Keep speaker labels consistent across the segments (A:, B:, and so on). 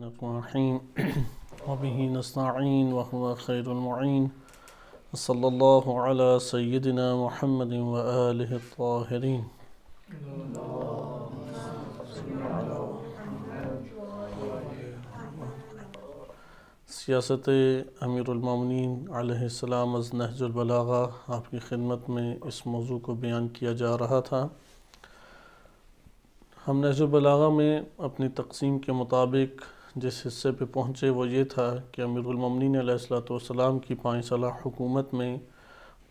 A: الرحيم وبه نستعين وهو خير المعين الله على سيدنا محمد وآله الطاهرين सियासत अमीरमिन आसमाम अज़ आपकी ख़िदमत में इस मौजू को बयान किया जा रहा था हम नहजुलबलागा में अपनी तकसीम के मुताबिक जिस हिस्से पे पहुँचे वो ये था कि अमीरमिन सलाम की पाँच साल हुकूमत में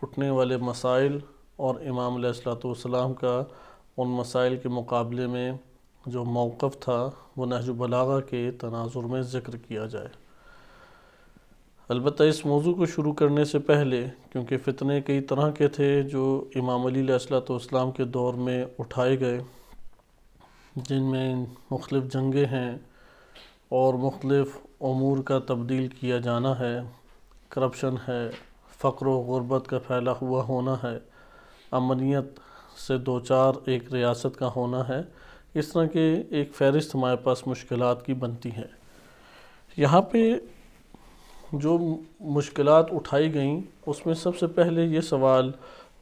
A: उठने वाले मसाइल और इमाम सलाम का उन मसाइल के मुकाबले में जो मौक़ था वो नहजुबलागा के तनाजुर में ज़िक्र किया जाए अलबत् इस मौजू को शुरू करने से पहले क्योंकि फ़ितने कई तरह के थे जो इमाम अलीसलाम के दौर में उठाए गए जिनमें मुख्तफ जंगें हैं और मुख्तलफ़ अमूर का तब्दील किया जाना है करप्शन है व गुरबत का फैला हुआ होना है अमनीत से दो चार एक रियासत का होना है इस तरह के एक फहरिस्त हमारे पास मुश्किल की बनती है यहाँ पे जो मुश्किल उठाई गई उसमें सबसे पहले ये सवाल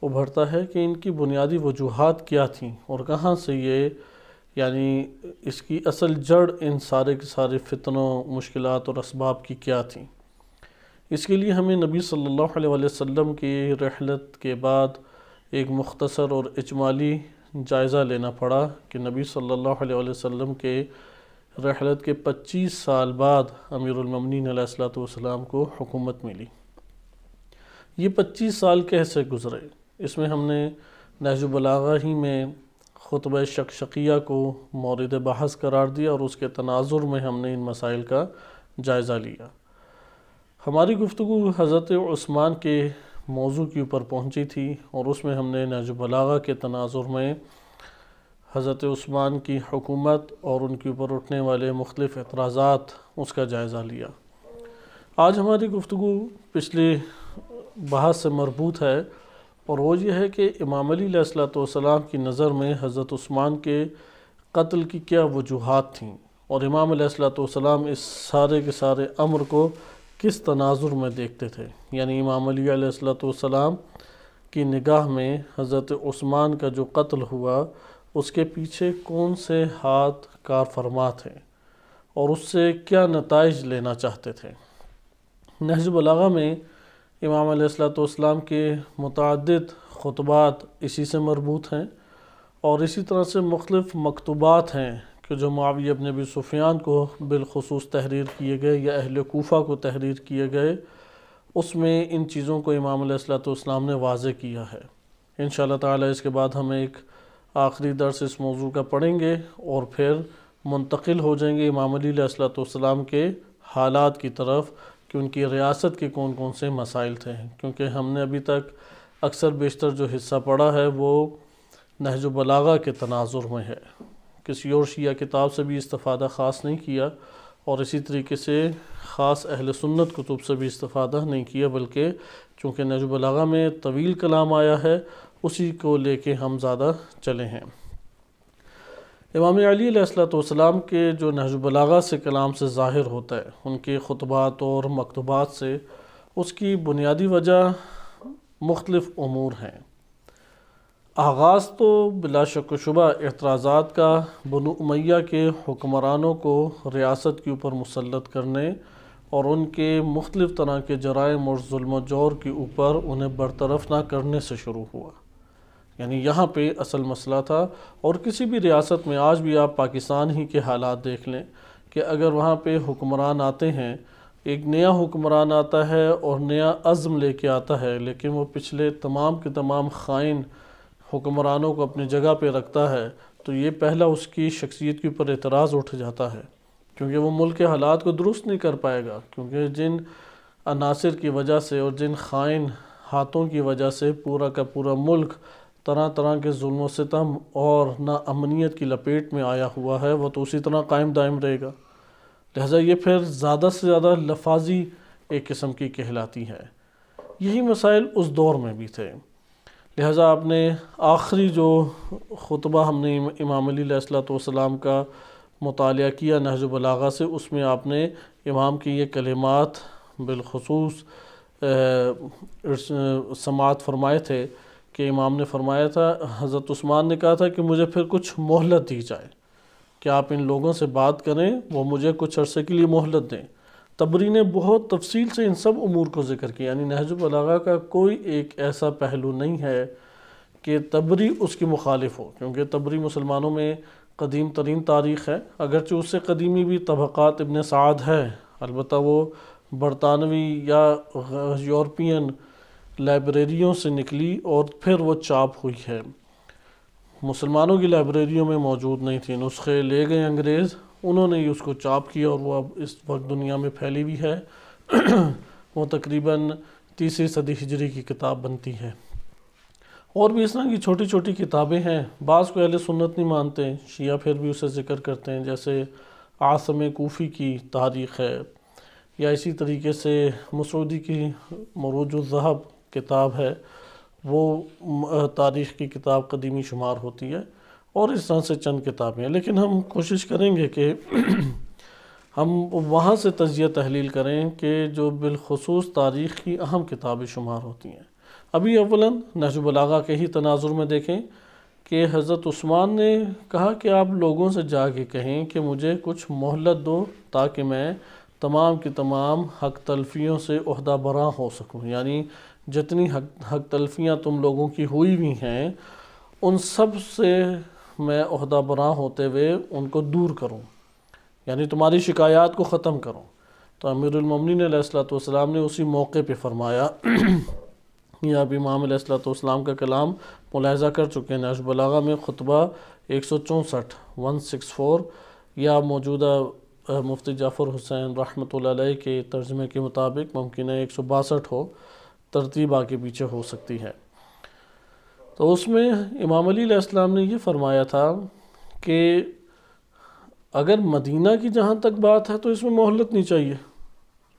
A: उभरता है कि इनकी बुनियादी वजूहत क्या थी और कहाँ से ये यानी इसकी असल जड़ इन सारे के सारे फितनों मुश्किल और इसबाब की क्या थी इसके लिए हमें नबी सल्लल्लाहु अलैहि वसल्लम की रहलत के बाद एक मुख्तसर और इजमाली जायज़ा लेना पड़ा कि नबी सल्लल्लाहु अलैहि वसल्लम के रहलत के 25 साल बाद अमीरममिन सलाम को हुकूमत मिली ये 25 साल कैसे गुज़रे इसमें हमने नजुबलागा ही में ख़ुतब शक्शकिया को मौरद बहस करार दिया और उसके तनाजुर में हमने इन मसाइल का जायज़ा लिया हमारी गुफ्तु हज़रत ओस्मान के मौजू के ऊपर पहुँची थी और उसमें हमने नजबलागा के तनाजुर में हज़रत ओस्मान की हुकूमत और उनके ऊपर उठने वाले मुख्तफ एतराज़ात उसका जायज़ा लिया आज हमारी गुफ्तु पिछले बहस से मरबूत है और वो ये है कि इमाम सलाम की नज़र में हज़रत उस्मान के कत्ल की क्या वजूहत थीं और इमाम सलाम इस सारे के सारे अमर को किस तनाजुर में देखते थे यानी इमाम सलाम की निगाह में हज़रत उस्मान का जो कत्ल हुआ उसके पीछे कौन से हाथ कार फरमा थे और उससे क्या नतज लेना चाहते थे नहज बलागा में इमाम अलैहिस्सलाम के मतद खुतबात इसी से मरबूत हैं और इसी तरह से मुख्तफ मकतूबात हैं कि जो मुआविया अब नबी सुफियान को बिलखसूस तहरीर किए गए या अहल कोफ़ा को तहरीर किए गए उसमें इन चीज़ों को इमाम अलैहिस्सलाम ने वाज किया है इन ताला इसके बाद हम एक आखिरी दर्स इस मौजू का पढ़ेंगे और फिर मुंतकिल हो जाएंगे इमाम सलाम के हालात की तरफ़ कि उनकी रियासत के कौन कौन से मसाइल थे क्योंकि हमने अभी तक अक्सर बेशतर जो हिस्सा पढ़ा है वो नहज बलागा के तनाजुर में है किसी और शिया किताब से भी इस्ता ख़ास नहीं किया और इसी तरीके से ख़ास अहल सुन्नत कुतुब से भी इस्ता नहीं किया बल्कि चूँकि नहज बलागा में तवील कलाम आया है उसी को लेके हम ज़्यादा चले हैं इमाम अलीसलाम के जो नहजुबलागा से कलाम से ज़ाहिर होता है उनके ख़ुतबात और मकतबात से उसकी बुनियादी वजह मुख्तलफ़ अमूर हैं आगाज़ तो बिला शक शुबा एतराज़ा का बनोमैया के हुक्मरानों को रियासत के ऊपर मुसलत करने और उनके मुख्तफ़ तरह के जराइम और जुल्म जोर के ऊपर उन्हें बरतरफ ना करने से शुरू हुआ यानी यहाँ पे असल मसला था और किसी भी रियासत में आज भी आप पाकिस्तान ही के हालात देख लें कि अगर वहाँ पे हुक्मरान आते हैं एक नया हुक्मरान आता है और नया अज़म लेके आता है लेकिन वो पिछले तमाम के तमाम ख़ाइन हुक्मरानों को अपनी जगह पे रखता है तो ये पहला उसकी शख्सियत के ऊपर एतराज़ उठ जाता है क्योंकि वो मुल्क के हालात को दुरुस्त नहीं कर पाएगा क्योंकि जिन अनासर की वजह से और जिन ख़ाइन हाथों की वजह से पूरा का पूरा मुल्क तरह तरह के जुल्म सितम और अमनीत की लपेट में आया हुआ है वह तो उसी तरह कायम दायम रहेगा लिहाजा ये फिर ज़्यादा से ज़्यादा लफाजी एक किस्म की कहलाती है यही मसाइल उस दौर में भी थे लिहाजा आपने आखिरी जो खुतबा हमने इमाम अलीसलाम का मताल किया नहजुबलागा से उसमें आपने इमाम की ये कलमात बिलखसूस समात फरमाए थे कि इमाम ने फरमाया था हज़रत उस्मान ने कहा था कि मुझे फिर कुछ मोहलत दी जाए कि आप इन लोगों से बात करें वो मुझे कुछ अरसे के लिए मोहलत दें तबरी ने बहुत तफसील से इन सब अमूर को जिक्र किया यानी नहजुबलागा का कोई एक ऐसा पहलू नहीं है कि तबरी उसकी मुखालिफ हो क्योंकि तबरी मुसलमानों में कदीम तरीन तारीख़ है अगरचे उससे कदीमी भी तबक़ात इबन साद है अलबत् वो बरतानवी या यूरोपियन लाइब्रेरियों से निकली और फिर वो चाप हुई है मुसलमानों की लाइब्रेरियों में मौजूद नहीं थी नुस्खे ले गए अंग्रेज़ उन्होंने ही उसको चाप किया और वो अब इस वक्त दुनिया में फैली हुई है वो तकरीबन तीसरी सदी हिजरी की किताब बनती है और भी इस तरह की छोटी छोटी किताबें हैं बास को अहले सुन्नत नहीं मानते शिया फिर भी उसे ज़िक्र करते हैं जैसे आसम कोफ़ी की तारीख़ है या इसी तरीके से मसूदी की मरूज किताब है वो तारीख़ की किताब कदीमी शुमार होती है और इस तरह से चंद किताबें हैं लेकिन हम कोशिश करेंगे कि हम वहाँ से तजिया तहलील करें कि जो बिलखसूस तारीख़ की अहम किताबें शुमार होती हैं अभी अवला नजुबलागा के ही तनाजुर में देखें कि हज़रत उस्मान ने कहा कि आप लोगों से जाके कहें कि मुझे कुछ मोहलत दो ताकि मैं तमाम की तमाम हक तलफ़ियों से अहदा बरा हो सकूँ यानी जितनी हक हक तलफियाँ तुम लोगों की हुई हुई हैं उन सब से मैं अहदा बरा होते हुए उनको दूर करूँ यानी तुम्हारी शिकायत को ख़त्म करूँ तो अमीरमिन सलाम ने उसी मौके पर फरमाया या अब इमाम सलाम का कलाम मुलायजा कर चुके हैं नशबलागा में खुतबा एक सौ चौंसठ वन सिक्स फोर या मौजूदा मुफ्ती जाफ़र हुसैन रहमत के तर्जमे के मुताबिक मुमकिन है एक सौ बासठ हो तरतीब आके पीछे हो सकती है तो उसमें इमाम अलीसम ने ये फरमाया था कि अगर मदीना की जहाँ तक बात है तो इसमें मोहलत नहीं चाहिए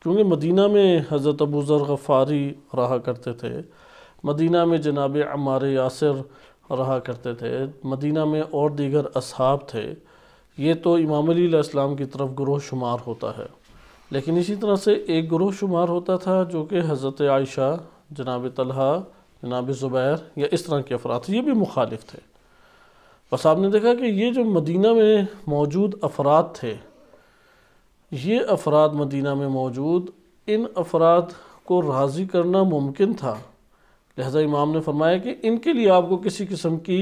A: क्योंकि मदीना में हज़रत अबू ज़र गफ़ारी रहा करते थे मदीना में जनाब अमार यासर रहा करते थे मदीना में और दीगर असहाब थे ये तो इमाम अलीसम की तरफ ग्रोह शुमार होता है लेकिन इसी तरह से एक ग्रोह शुमार होता था जो कि हज़रत आयशा जनाब तलहा जनाब ज़ुबैर या इस तरह के अफराद ये भी मुखालिफ थे बस आपने देखा कि ये जो मदीना में मौजूद अफराद थे ये अफराद मदीना में मौजूद इन अफराद को राज़ी करना मुमकिन था लिहाजा इमाम ने फरमाया कि इनके लिए आपको किसी किस्म की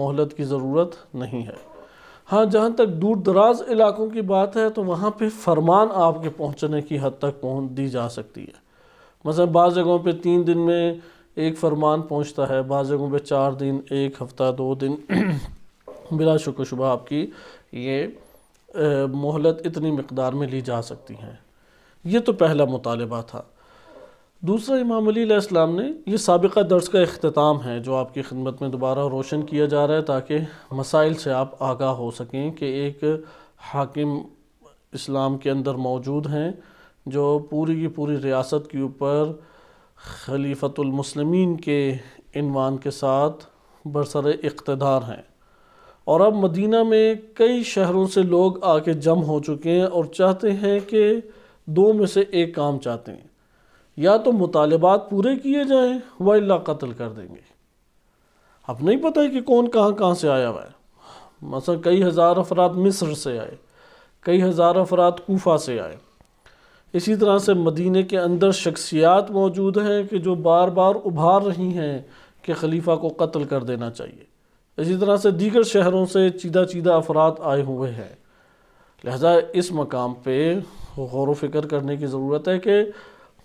A: मोहलत की ज़रूरत नहीं है हाँ जहाँ तक दूर दराज इलाकों की बात है तो वहाँ पे फरमान आपके पहुँचने की हद तक पहुँच दी जा सकती है मतलब बाज़ जगहों पे तीन दिन में एक फरमान पहुँचता है बाज़ जगहों पे चार दिन एक हफ़्ता दो दिन बिला शुक्र शुबा आपकी ये मोहलत इतनी मकदार में ली जा सकती हैं ये तो पहला मुतालबा था दूसरा इमाम अलीसम ने यह सबका दर्ज का अख्ताम है जो आपकी खिदमत में दोबारा रोशन किया जा रहा है ताकि मसाइल से आप आगाह हो सकें कि एक हाकिम इस्लाम के अंदर मौजूद हैं जो पूरी की पूरी रियासत के ऊपर खलीफतमसलमिन के इनवान के साथ बरसर इकतदार हैं और अब मदीना में कई शहरों से लोग आके जम हो चुके हैं और चाहते हैं कि दो में से एक काम चाहते हैं या तो मुतालबात पूरे किए जाएँ व कत्ल कर देंगे अब नहीं पता है कि कौन कहाँ कहाँ से आया हुआ है मसा कई हज़ार अफराद मिस्र से आए कई हज़ार अफराद कोफा से आए इसी तरह से मदीने के अंदर शख्सियात मौजूद हैं कि जो बार बार उभार रही हैं कि खलीफा को कत्ल कर देना चाहिए इसी तरह से दीगर शहरों से चीदा चीदा अफराद आए हुए हैं लिहाजा इस मकाम पर गौर व फिक्र करने की ज़रूरत है कि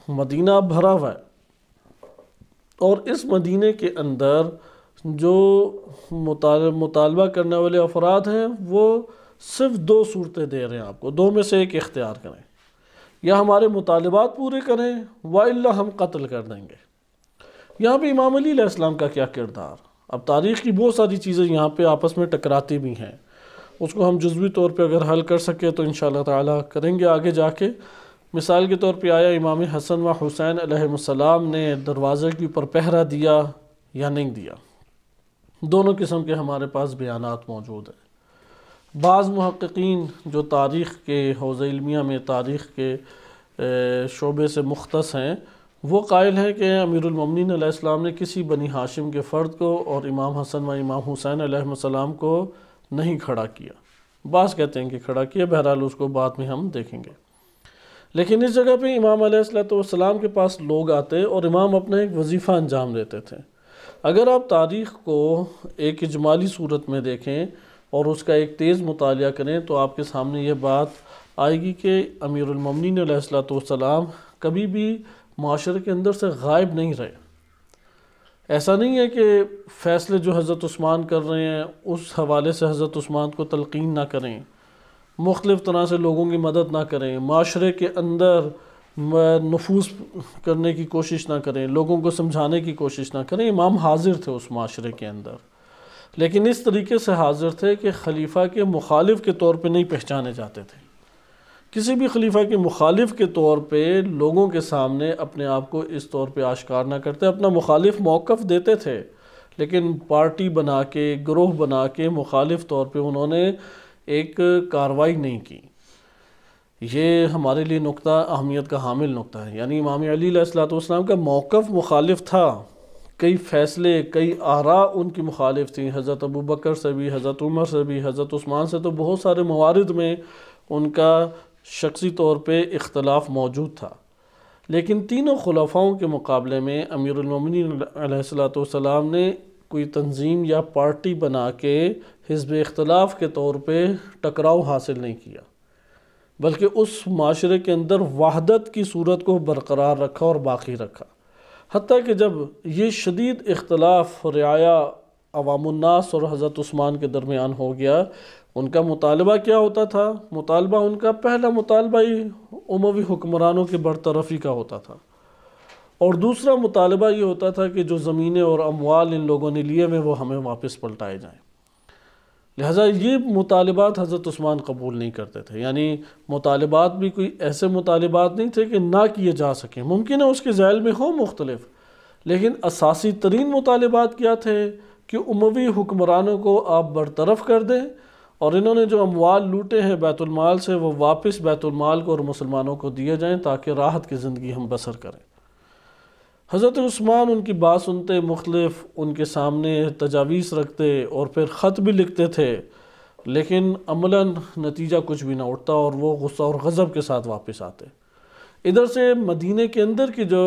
A: मदीना भरा हुआ है और इस मदीने के अंदर जो मुतालबा करने वाले अफराद हैं वो सिर्फ दो सूरतें दे रहे हैं आपको दो में से एक इख्तियार करें या हमारे मुतालबात पूरे करें वाला हम कत्ल कर देंगे यहाँ पर इमाम अली इस्लाम का क्या किरदार अब तारीख़ की बहुत सारी चीज़ें यहाँ पर आपस में टकराती भी हैं उसको हम जज्वी तौर पर अगर हल कर सकें तो इन ताला करेंगे आगे जाके मिसाल के तौर पर आया इमाम हसन व हुसैन अलैहिस्सलाम ने दरवाज़े के ऊपर पहरा दिया या नहीं दिया दोनों किस्म के हमारे पास बयान मौजूद हैं बाज़ महक्कीन जो तारीख़ के हौज़ इलमिया में तारीख़ के शोबे से मुख्तस हैं वो कायल है कि अमीरमिन ने किसी बनी हाशिम के फ़र्द को और इमाम हसन व इमाम हुसैन सलाम को नहीं खड़ा किया बास कहते हैं कि खड़ा किया बहरहाल उसको बाद में हम देखेंगे लेकिन इस जगह पे इमाम सलाम के पास लोग आते और इमाम अपना एक वजीफ़ा अंजाम देते थे अगर आप तारीख़ को एक इजमाली सूरत में देखें और उसका एक तेज़ मुताल करें तो आपके सामने ये बात आएगी कि अमीरमिन सलाम कभी भी माशरे के अंदर से गायब नहीं रहे ऐसा नहीं है कि फ़ैसले जो हज़रत उस्मान कर रहे हैं उस हवाले से हज़रत उस्मान को तलकिन ना करें मुख्तलिफ़ तरह से लोगों की मदद ना करें माशरे के अंदर नफूस करने की कोशिश ना करें लोगों को समझाने की कोशिश ना करें इमाम हाजिर थे उस माशरे के अंदर लेकिन इस तरीके से हाजिर थे कि खलीफा के मुखालिफ के तौर पर नहीं पहचाने जाते थे किसी भी खलीफा के मुखालिफ के तौर पर लोगों के सामने अपने आप को इस तौर पर आश्कार ना करते अपना मुखालिफ मौक़ देते थे लेकिन पार्टी बना के ग्रोह बना के मुखालिफ तौर पर उन्होंने एक कार्रवाई नहीं की ये हमारे लिए नुकता अहमियत का हामिल नुकता है यानी इमाम अलीसलाम का मौक़ मुखालिफ था कई फ़ैसले कई आरा उनकी मुखालिफ थी हज़रत अबू बकर से भी हज़रत उमर से भी हज़रत उस्मान से तो बहुत सारे मवारद में उनका शख्सी तौर पर इख्तलाफ मौजूद था लेकिन तीनों खलफाओं के मुकाबले में अमीरमिन ने कोई तंजीम या पार्टी बना के हिजब इख्तलाफ के तौर पर टकराव हासिल नहीं किया बल्कि उस माशरे के अंदर वहदत की सूरत को बरकरार रखा और बाकी रखा हती कि जब ये शदीद इख्तलाफ रया अवामनास और हज़रत उस्मान के दरमियान हो गया उनका मुतालबा क्या होता था मुतालबा उनका पहला मुतालबा ही उमवी हुक्मरानों की बरतरफ़ी का होता था और दूसरा मुतालबा ये होता था कि जो ज़मीनें और अमवाल इन लोगों ने लिए हुए वो हमें वापस पलटाए जाएँ लिहाजा ये मुतालबात हज़रत उस्मान कबूल नहीं करते थे यानी मुतालबात भी कोई ऐसे मुतालबात नहीं थे कि ना किए जा सकें मुमकिन है उसके जैल में हों मुख्तलिफ लेकिन असासी तरीन मुतालबात क्या थे कि उमवी हुक्मरानों को आप बरतरफ़ कर दें और इन्होंने जो अमवाल लूटे हैं बैतुलमाल से वो वापस बैतुलमाल को और मुसलमानों को दिए जाएँ ताकि राहत की ज़िंदगी हम बसर करें हज़रत उस्मान उनकी बात सुनते मुख्तफ उनके सामने तजावीज़ रखते और फिर ख़त भी लिखते थे लेकिन अमला नतीजा कुछ भी ना उठता और वो गुस्सा और गज़ब के साथ वापस आते इधर से मदीने के अंदर की जो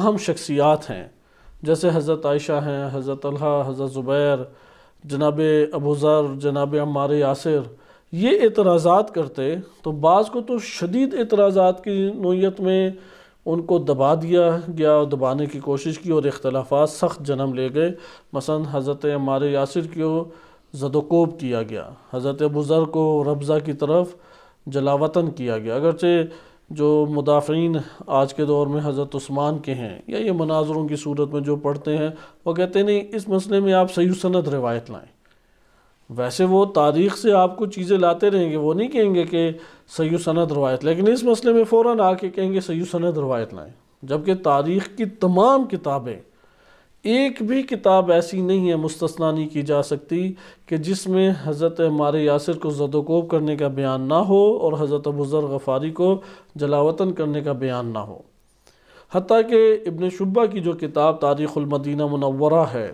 A: अहम शख्सियात हैं जैसे हज़रत आयशा हैं हज़रत अल्हा हज़रत ज़ुबैर जनाब अबूज़र जनाब अमार यासिर ये एतराज़ात करते तो बाज़ को तो शदीद एतराज़ात की नोयत में उनको दबा दिया गया और दबाने की कोशिश की और इख्तलाफा सख्त जन्म ले गए मसन हज़रत मार यासिर को जदोकोब किया गया हज़रत बुज़र को रबज़ा की तरफ जलावतन किया गया अगरचे जो मुदाफ़ीन आज के दौर में हज़रत उस्मान के हैं या ये मनाजरों की सूरत में जो पढ़ते हैं वो कहते नहीं इस मसले में आप सही सनत रिवायत लाएँ वैसे वो तारीख से आपको चीज़ें लाते रहेंगे वो नहीं कहेंगे कि सयू सनद रवायत लेकिन इस मसले में फ़ौर आके कहेंगे सयु सनद रवायत लाएँ जबकि तारीख़ की तमाम किताबें एक भी किताब ऐसी नहीं है मुस्तना नहीं की जा सकती कि जिसमें हज़रत हमारे यासर को जदोकोब करने का बयान ना हो और हज़रत बुजर गफ़ारी को जलावतन करने का बयान ना हो हती कि इबन शुबा की जो किताब तारीख़ुलमदीना मनवरा है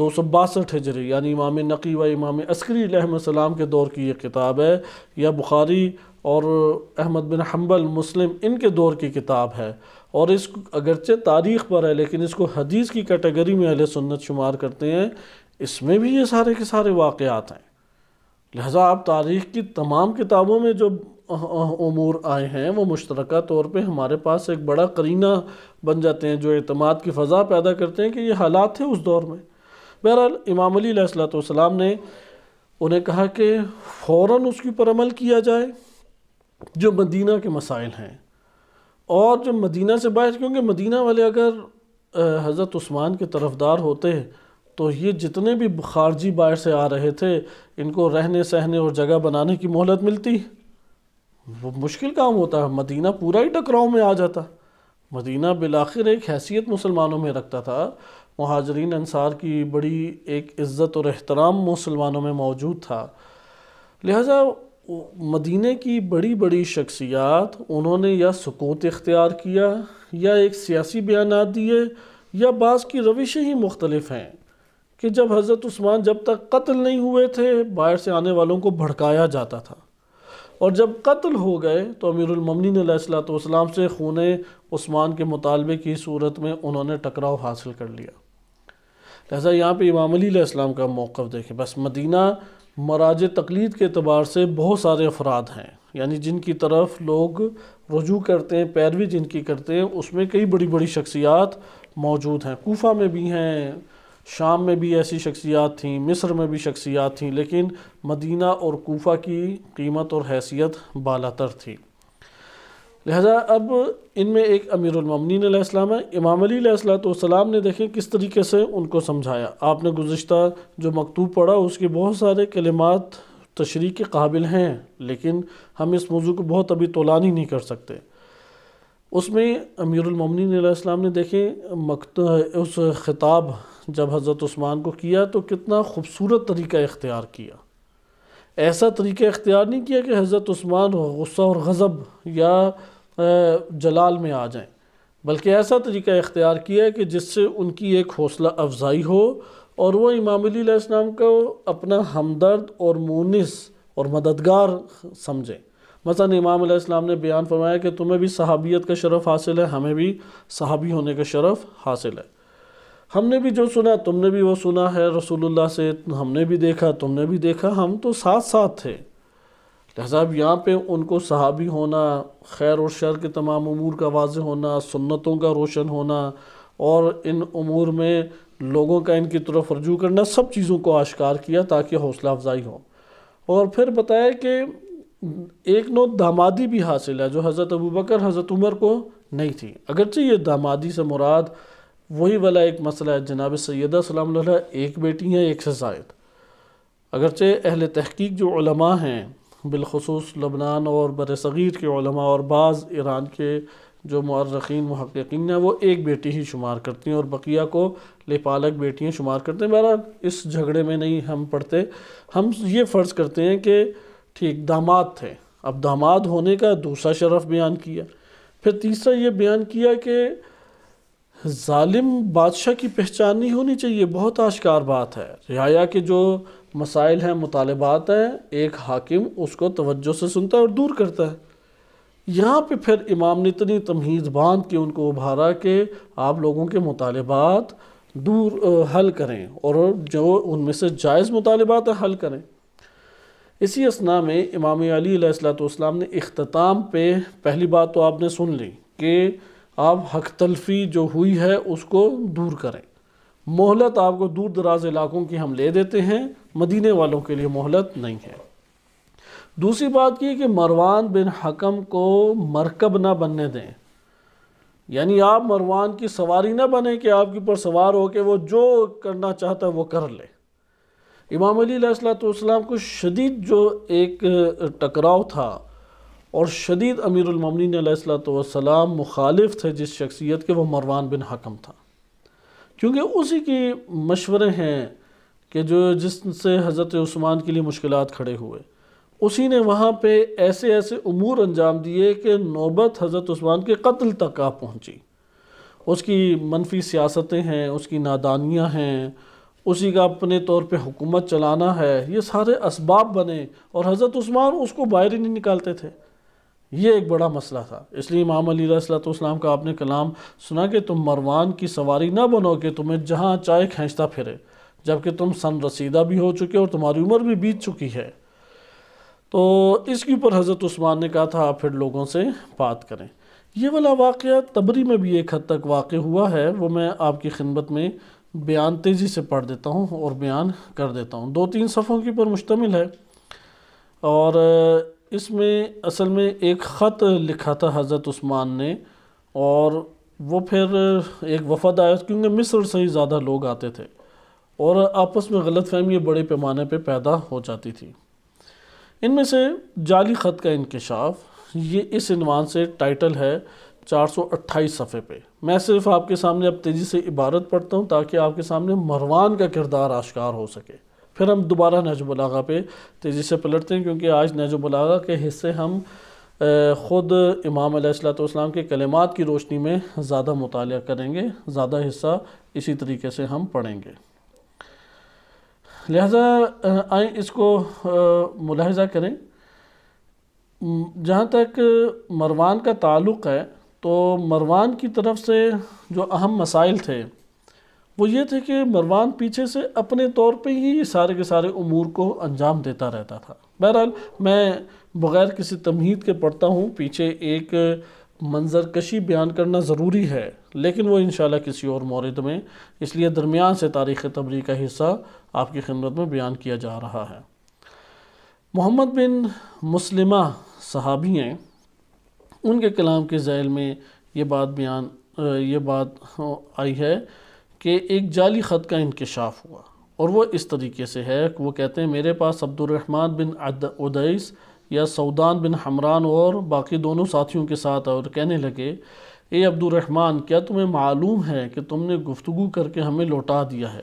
A: दो सौ बासठ हजरी यानी इमाम नकी व इमाम अस्करी सलाम के दौर की ये किताब है या बुखारी और अहमद बिन हम्बल मुस्लिम इनके दौर की किताब है और इस अगरचे तारीख़ पर है लेकिन इसको हदीस की कैटेगरी में अहल सुन्नत शुमार करते हैं इसमें भी ये सारे के सारे वाक़ात हैं लिहाजा आप तारीख़ की तमाम किताबों में जो अमूर आए हैं वो मुश्तरक तौर पर हमारे पास एक बड़ा करीना बन जाते हैं जो अतमाद की फ़ज़ा पैदा करते हैं कि ये हालात थे उस दौर में बहरहाल इमाम अलीसलाम ने उन्हें कहा कि फ़ौर उसके ऊपर अमल किया जाए जो मदीना के मसाइल हैं और जो मदीना से बाहर क्योंकि मदीना वाले अगर हज़रत उस्मान के तरफदार होते तो ये जितने भी खारजी बाहर से आ रहे थे इनको रहने सहने और जगह बनाने की मोहलत मिलती वो मुश्किल काम होता है मदीना पूरा ही टकराव में आ जाता मदीना बिलाखिर एक हैसियत मुसलमानों में रखता था महाजरीन अनसार की बड़ी एक इज़्ज़त और अहतराम मुसलमानों में मौजूद था लिहाजा मदीने की बड़ी बड़ी शख्सियात उन्होंने या सकूत इख्तियार किया या एक सियासी बयान दिए या बास की रविशें ही मुख्तलफ़ हैं कि जब हज़रत उस्मान जब तक कत्ल नहीं हुए थे बाहर से आने वालों को भड़काया जाता था और जब कत्ल हो गए तो अमीरमिन सलाम से खून उस्मान के मुतालबे की सूरत में उन्होंने टकराव हासिल कर लिया लिहाजा यहाँ पर इमाम अलीसम का मौक़ देखें बस मदीना मराज तकलीद के अतबार से बहुत सारे अफराद हैं यानी जिनकी तरफ लोग रजू करते हैं पैरवी जिनकी करते हैं उसमें कई बड़ी बड़ी शख्सियात मौजूद हैं कोफा में भी हैं शाम में भी ऐसी शख्सियात थीं मिस्र में भी शख्सियात थीं लेकिन मदीना और कोफा की कीमत और हैसियत बालातर थी लिहाजा अब इनमें एक अमीरमिन है इमाम अली ने देखें किस तरीके से उनको समझाया आपने गुज्त जो मकतूब पढ़ा उसके बहुत सारे कलिमात तशरी के काबिल हैं लेकिन हम इस मौजू को बहुत अभी तोलान ही नहीं कर सकते उसमें अमीरमिन ने देखें मकत उस खिताब जब हज़रत उस्मान को किया तो कितना खूबसूरत तरीका इख्तियार किया ऐसा तरीका इख्तियार नहीं किया कि हज़रत उस्मान गुस्सा और गज़ब या जलाल में आ जाएं बल्कि ऐसा तरीका इख्तियार किया है कि जिससे उनकी एक हौसला अफजाई हो और वह इमाम इस्लाम को अपना हमदर्द और मुनिस और मददगार समझें मसा इमाम इस्लाम ने बयान फरमाया कि तुम्हें भी सहाबियत का शरफ़ हासिल है हमें भी सहाबी होने का शरफ़ हासिल है हमने भी जो सुना तुमने भी वो सुना है रसूलुल्लाह से हमने भी देखा तुमने भी देखा हम तो साथ साथ थे अब यहाँ पर उनको सहाबी होना खैर और शर के तमाम अमूर का वाज होना सुन्नतों का रोशन होना और इन अमूर में लोगों का इनकी तरफ रजू करना सब चीज़ों को आश्कार किया ताकि हौसला अफजाई हो और फिर बताया कि एक नौ दामादी भी हासिल है जो हज़रत अबू बकर हज़रत उमर को नहीं थी अगरचे ये दामादी से मुराद वही वाला एक मसला है जनाब सैदा सलाम एक बेटी हैं एक से जायद अगरचे अहल तहकीक जो हैं बिलखसूस लबनान और बरसीर के और बाज़ ईरान के जो मर्रखीन महक्कीन हैं वो एक बेटी ही शुमार करती हैं और बकिया को लेपालक बेटियाँ शुमार करते हैं बहरा इस झगड़े में नहीं हम पढ़ते हम ये फ़र्ज़ करते हैं कि ठीक दामाद थे अब दामाद होने का दूसरा शरफ़ बयान किया फिर तीसरा ये बयान किया कि ालिम बादशाह की पहचान नहीं होनी चाहिए बहुत आशकार बात है रियाया के जो मसाइल हैं मुतालबात हैं एक हाकिम उसको तवज्जो से सुनता है और दूर करता है यहाँ पे फिर इमाम ने इतनी तमहीज़ बांध के उनको उभारा कि आप लोगों के मुतालबात दूर हल करें और जो उनमें से जायज़ मुतालबात है हल करें इसी असना में इमाम अली सलाम ने अख्ताम पे पहली बात तो आपने सुन ली कि आप हक तलफी जो हुई है उसको दूर करें मोहलत आपको दूर दराज इलाकों की हम ले देते हैं मदीने वालों के लिए मोहलत नहीं है दूसरी बात यह कि मरवान बिन हकम को मरकब ना बनने दें यानी आप मरवान की सवारी ना बने कि आपके ऊपर सवार हो के वो जो करना चाहता है वो कर ले इमाम अली सलाम को शदीद जो एक टकराव था और शदीद अमीरमिनसलाम मुखालिफ थे जिस शख्सियत के वो मरवान बिन हकम था क्योंकि उसी की मशवरे हैं कि जो जिससे हज़रत उस्मान के लिए मुश्किल खड़े हुए उसी ने वहाँ पर ऐसे ऐसे अमूर अंजाम दिए कि नौबत हज़रत उस्मान के कत्ल तक आ पहुँची उसकी मनफी सियासतें हैं उसकी नादानियाँ हैं उसी का अपने तौर पर हुकूमत चलाना है ये सारे इसबाब बने और हज़रत उस्मान उसको बाहर ही नहीं निकालते थे ये एक बड़ा मसला था इसलिए इमाम अली सलाम का आपने कलाम सुना कि तुम मरवान की सवारी ना बनो कि तुम्हें जहाँ चाहे खींचता फिरे जबकि तुम सन रसीदा भी हो चुके और तुम्हारी उम्र भी बीत चुकी है तो इसके ऊपर हज़रत उस्मान ने कहा था आप फिर लोगों से बात करें ये वाला वाक़ तबरी में भी एक हद तक वाक़ हुआ है वो मैं आपकी खिदमत में बयान तेज़ी से पढ़ देता हूँ और बयान कर देता हूँ दो तीन सफ़ों के ऊपर मुश्तमिल है और इसमें असल में एक ख़त लिखा था हज़रत उस्मान ने और वो फिर एक वफद आया क्योंकि मिस्र से ही ज़्यादा लोग आते थे और आपस में गलत फहमी बड़े पैमाने पे पैदा हो जाती थी इनमें से जाली ख़त का इंकशाफ ये इस इनवान से टाइटल है 428 सफ़े पे मैं सिर्फ आपके सामने अब तेज़ी से इबारत पढ़ता हूँ ताकि आपके सामने मरवान का किरदार आश्कार हो सके फिर हम दोबारा बलागा पे तेज़ी से पलटते हैं क्योंकि आज बलागा के हिस्से हम ख़ुद इमाम अलैहिस्सलाम के कलमात की रोशनी में ज़्यादा मुताल करेंगे ज़्यादा हिस्सा इसी तरीके से हम पढ़ेंगे लिहाजा आए इसको मुलाहजा करें जहाँ तक मरवान का ताल्लुक़ है तो मरवान की तरफ से जो अहम मसाइल थे वो ये थे कि मरवान पीछे से अपने तौर पे ही ये सारे के सारे अमूर को अंजाम देता रहता था बहरहाल मैं बग़ैर किसी तमहीद के पढ़ता हूँ पीछे एक मंजर कशी बयान करना ज़रूरी है लेकिन वो इन किसी और मौरद में इसलिए दरमियान से तारीख़ तबरी का हिस्सा आपकी खिदमत में बयान किया जा रहा है मोहम्मद बिन मुसलिमा सहाबी हैं उनके कलाम के जैल में ये बात बयान ये बात आई है कि एक जाली ख़त का इंकशाफ हुआ और वो इस तरीके से है वो कहते हैं मेरे पास अब्दुलरहमान बिन उदैस या सऊदान बिन हमरान और बाकी दोनों साथियों के साथ और कहने लगे ए अब्दुलरहमान क्या तुम्हें मालूम है कि तुमने गुफ्तु करके हमें लौटा दिया है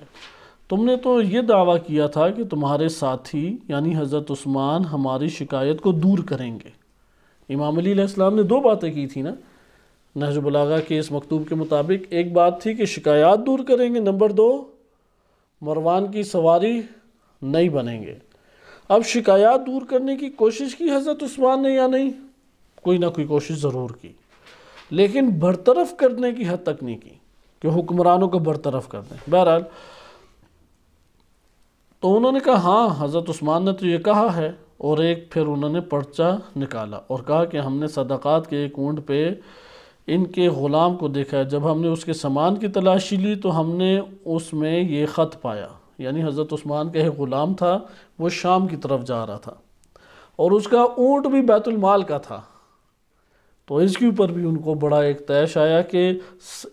A: तुमने तो ये दावा किया था कि तुम्हारे साथी यानी हज़रत उस्मान हमारी शिकायत को दूर करेंगे इमाम अली ने दो बातें की थी ना नहजबलागा के इस मकतूब के मुताबिक एक बात थी कि शिकायत दूर करेंगे नंबर दो मरवान की सवारी नहीं बनेंगे अब शिकायत दूर करने की कोशिश की हज़रत उस्मान ने या नहीं कोई ना कोई कोशिश ज़रूर की लेकिन बरतरफ करने की हद तक नहीं की कि हुक्मरानों को बरतरफ कर दें बहरहाल तो उन्होंने कहा हाँ हज़रत उस्मान ने तो ये कहा है और एक फिर उन्होंने पर्चा निकाला और कहा कि हमने सदक़ात के एक ऊँट पर इनके ग़ुलाम को देखा जब हमने उसके सामान की तलाशी ली तो हमने उसमें ये ख़त पाया यानी हज़रत उस्मान का एक ग़ुलाम था वो शाम की तरफ जा रहा था और उसका ऊँट भी बैतुलमाल का था तो इसके ऊपर भी उनको बड़ा एक तैश आया कि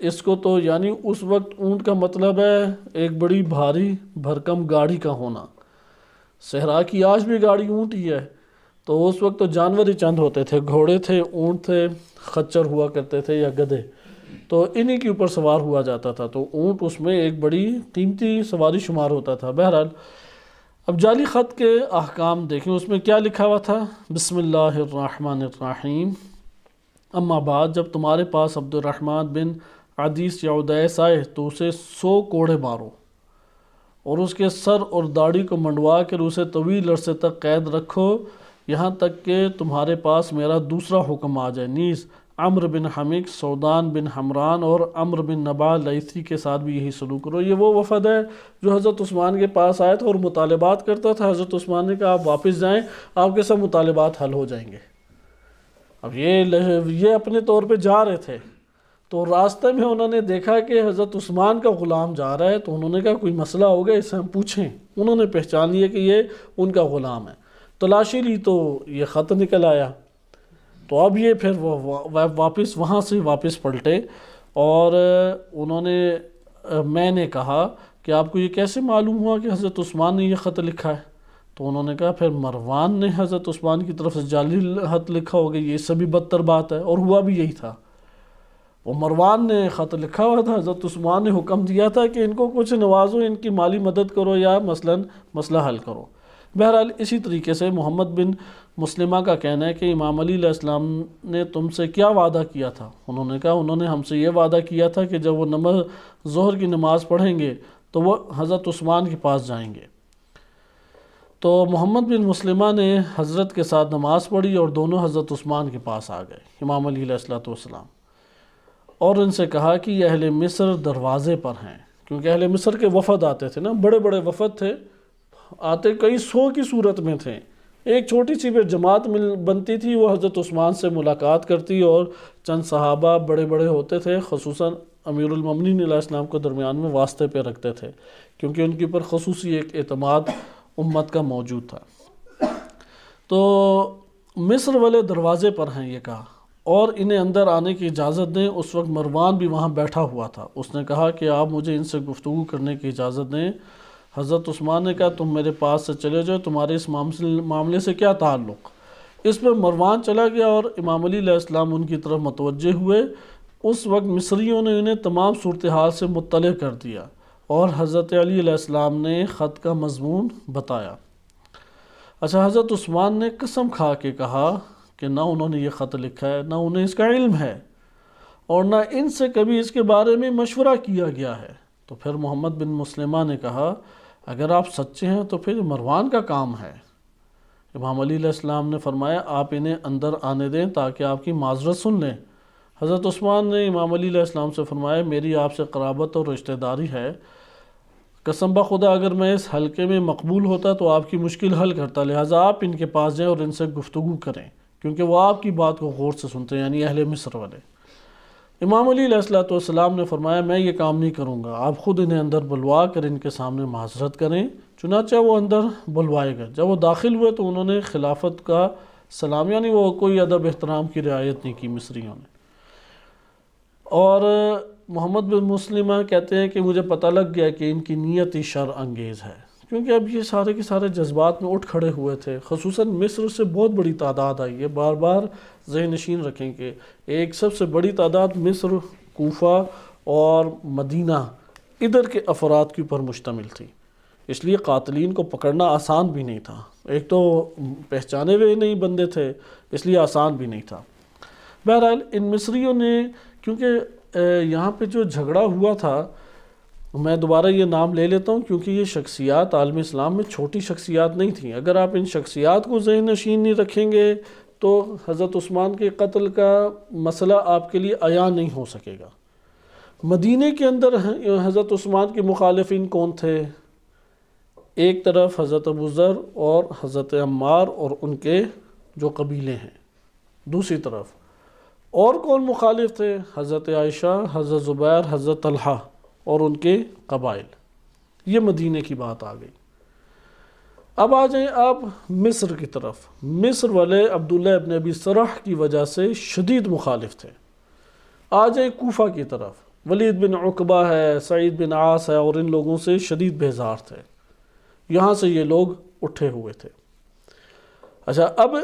A: इसको तो यानी उस वक्त ऊँट का मतलब है एक बड़ी भारी भरकम गाड़ी का होना सहरा की आज भी गाड़ी ऊँट ही है तो उस वक्त तो जानवर ही चंद होते थे घोड़े थे ऊँट थे खच्चर हुआ करते थे या गधे तो इन्हीं के ऊपर सवार हुआ जाता था तो ऊँट उसमें एक बड़ी कीमती सवारी शुमार होता था बहरहाल अब जाली ख़त के अहकाम देखें उसमें क्या लिखा हुआ था बसमीम अम्मा बाद जब तुम्हारे पास अब्दुलरहमान बिन अदीस या उदैस आए तो उसे सौ कोड़े मारो और उसके सर और दाढ़ी को मंडवा कर उसे तवील अरसे तक कैद रखो यहाँ तक कि तुम्हारे पास मेरा दूसरा हुक्म आ जाए नीस अम्र बिन हमिक सौदान बिन हमरान और अम्र बिन नबा लैसी के साथ भी यही सलूक करो ये वो वफद है जो हज़रत उस्मान के पास आया था और मुतालबात करता था हज़रत उस्मान ने कहा आप वापस जाएँ आपके सब मुतालबात हल हो जाएंगे अब ये ये अपने तौर पर जा रहे थे तो रास्ते में उन्होंने देखा कि हज़रत उस्मान का ग़ुलाम जा रहा है तो उन्होंने कहा कोई मसला हो गया इससे हम पूछें उन्होंने पहचान लिया कि ये उनका ग़ुलाम है तलाशी ली तो ये ख़त निकल आया तो अब ये फिर वह वा, वापस वहाँ से वापस पलटे और उन्होंने मैंने कहा कि आपको ये कैसे मालूम हुआ कि हज़रत उस्मान ने यह ख़त लिखा है तो उन्होंने कहा फिर मरवान ने हज़रत उस्मान की तरफ से जाली खत लिखा होगा ये सभी बदतर बात है और हुआ भी यही था वो मरवान ने ख़त लिखा हुआ था हज़रत उस्मान ने हुक्म दिया था कि इनको कुछ नवाजो इनकी माली मदद करो या मसलन मसला हल करो बहरहाल इसी तरीके से मोहम्मद बिन मुस्लिमा का कहना है कि इमाम अली इस्लाम ने तुमसे क्या वादा किया था उन्होंने कहा उन्होंने हमसे ये वादा किया था कि जब वो नमज जहर की नमाज़ पढ़ेंगे तो वह हज़रत उस्मान के पास जाएंगे तो मोहम्मद बिन मुस्लिमा ने हज़रत के साथ नमाज़ पढ़ी और दोनों हज़रत उस्मान के पास आ गए इमाम अली और उनसे कहा कि यह अहल मिस्र दरवाज़े पर हैं क्योंकि अहल मिस्र के वफद आते थे ना बड़े बड़े वफद थे आते कई सौ की सूरत में थे एक छोटी सी फिर जमात मिल बनती थी वो हज़रत उस्मान से मुलाकात करती और चंद सहाबा बड़े बड़े होते थे खसूस अमीरममिन इस्लाम को दरमियान में वास्ते पे रखते थे क्योंकि उनके ऊपर खसूसी एक अतमाद उम्मत का मौजूद था तो मिस्र वाले दरवाज़े पर हैं ये कहा और इन्हें अंदर आने की इजाज़त दें उस वक्त मरवान भी वहाँ बैठा हुआ था उसने कहा कि आप मुझे इनसे गुफ्तु करने की इजाज़त दें हज़रत उस्मान ने कहा तुम मेरे पास से चले जाओ तुम्हारे इस मामले से क्या ताल्लुक़ इस पर मरवान चला गया और इमाम अलीसम उनकी तरफ मतवजह हुए उस वक्त मिस्रियों ने इन्हें तमाम सूरत हाल से मुतल कर दिया और हज़रत अलीसम ने ख़त का मजमून बताया अच्छा हज़रत उस्मान ने कसम खा के कहा कि ना उन्होंने ये ख़त लिखा है ना उन्हें इसका इल्म है और ना इनसे कभी इसके बारे में मशवरा किया गया है तो फिर मोहम्मद बिन मुसलमा ने कहा अगर आप सच्चे हैं तो फिर मरवान का काम है इमाम अलीसम ने फरमाया आप इन्हें अंदर आने दें ताकि आपकी माजरत सुन लें हज़रत उस्मान ने इमाम अलीसम से फरमाया मेरी आपसे कराबत और रिश्तेदारी है कसम्बा खुदा अगर मैं इस हलके में मकबूल होता तो आपकी मुश्किल हल करता लिहाजा आप इनके पास जाएँ और इनसे गुफ्तु करें क्योंकि वह आपकी बात को गौर से सुनते हैं यानी अहल मिस्र वाले इमाम अली ने फरमाया मैं ये काम नहीं करूँगा आप ख़ुद इन्हें अंदर बुलवा कर इनके सामने माजरत करें चुनाचा वो अंदर बुलवाए गए जब वो दाखिल हुए तो उन्होंने खिलाफत का सलाम यानी वो कोई अदब एहतराम की रियायत नहीं की मिस्रियों ने और मोहम्मद बिन मुस्लिम कहते हैं कि मुझे पता लग गया कि इनकी नीयत ही शर अंगेज़ है क्योंकि अब ये सारे के सारे जज्बात में उठ खड़े हुए थे खसूस मिस्र से बहुत बड़ी तादाद आई है बार बार जहन नशीन रखेंगे एक सबसे बड़ी तादाद मिस्र कोफा और मदीना इधर के अफराद के ऊपर मुश्तमिल थी इसलिए कातलीन को पकड़ना आसान भी नहीं था एक तो पहचाने हुए नहीं बंदे थे इसलिए आसान भी नहीं था बहरहाल इन मिस्रियों ने क्योंकि यहाँ पे जो झगड़ा हुआ था तो मैं दोबारा ये नाम ले लेता हूँ क्योंकि ये शख्सियात आलम इस्लाम में छोटी शख्सियात नहीं थी अगर आप इन शख्सियात को जहन नशीन नहीं रखेंगे तो हज़रत उस्मान के कत्ल का मसला आपके लिए आया नहीं हो सकेगा मदीने के अंदर हज़रत उस्मान के मुखालफन कौन थे एक तरफ हज़रत अबूज़र और हज़रत अम्मार और उनके जो कबीले हैं दूसरी तरफ और कौन मुखालिफ थे हज़रत आयशा हज़रत ज़ुबैर हज़रत तलहा और उनके कबाइल ये मदीने की बात आ गई अब आ जाए आप मिस्र की तरफ मिस्र वाले अब्दुल्ला इबन अबी सराह की वजह से शदीद मुखालिफ थे आ जाए कोफा की तरफ वलीद बिन अकबा है सईद बिन आस है और इन लोगों से शदीद बेजार थे यहाँ से ये लोग उठे हुए थे अच्छा अब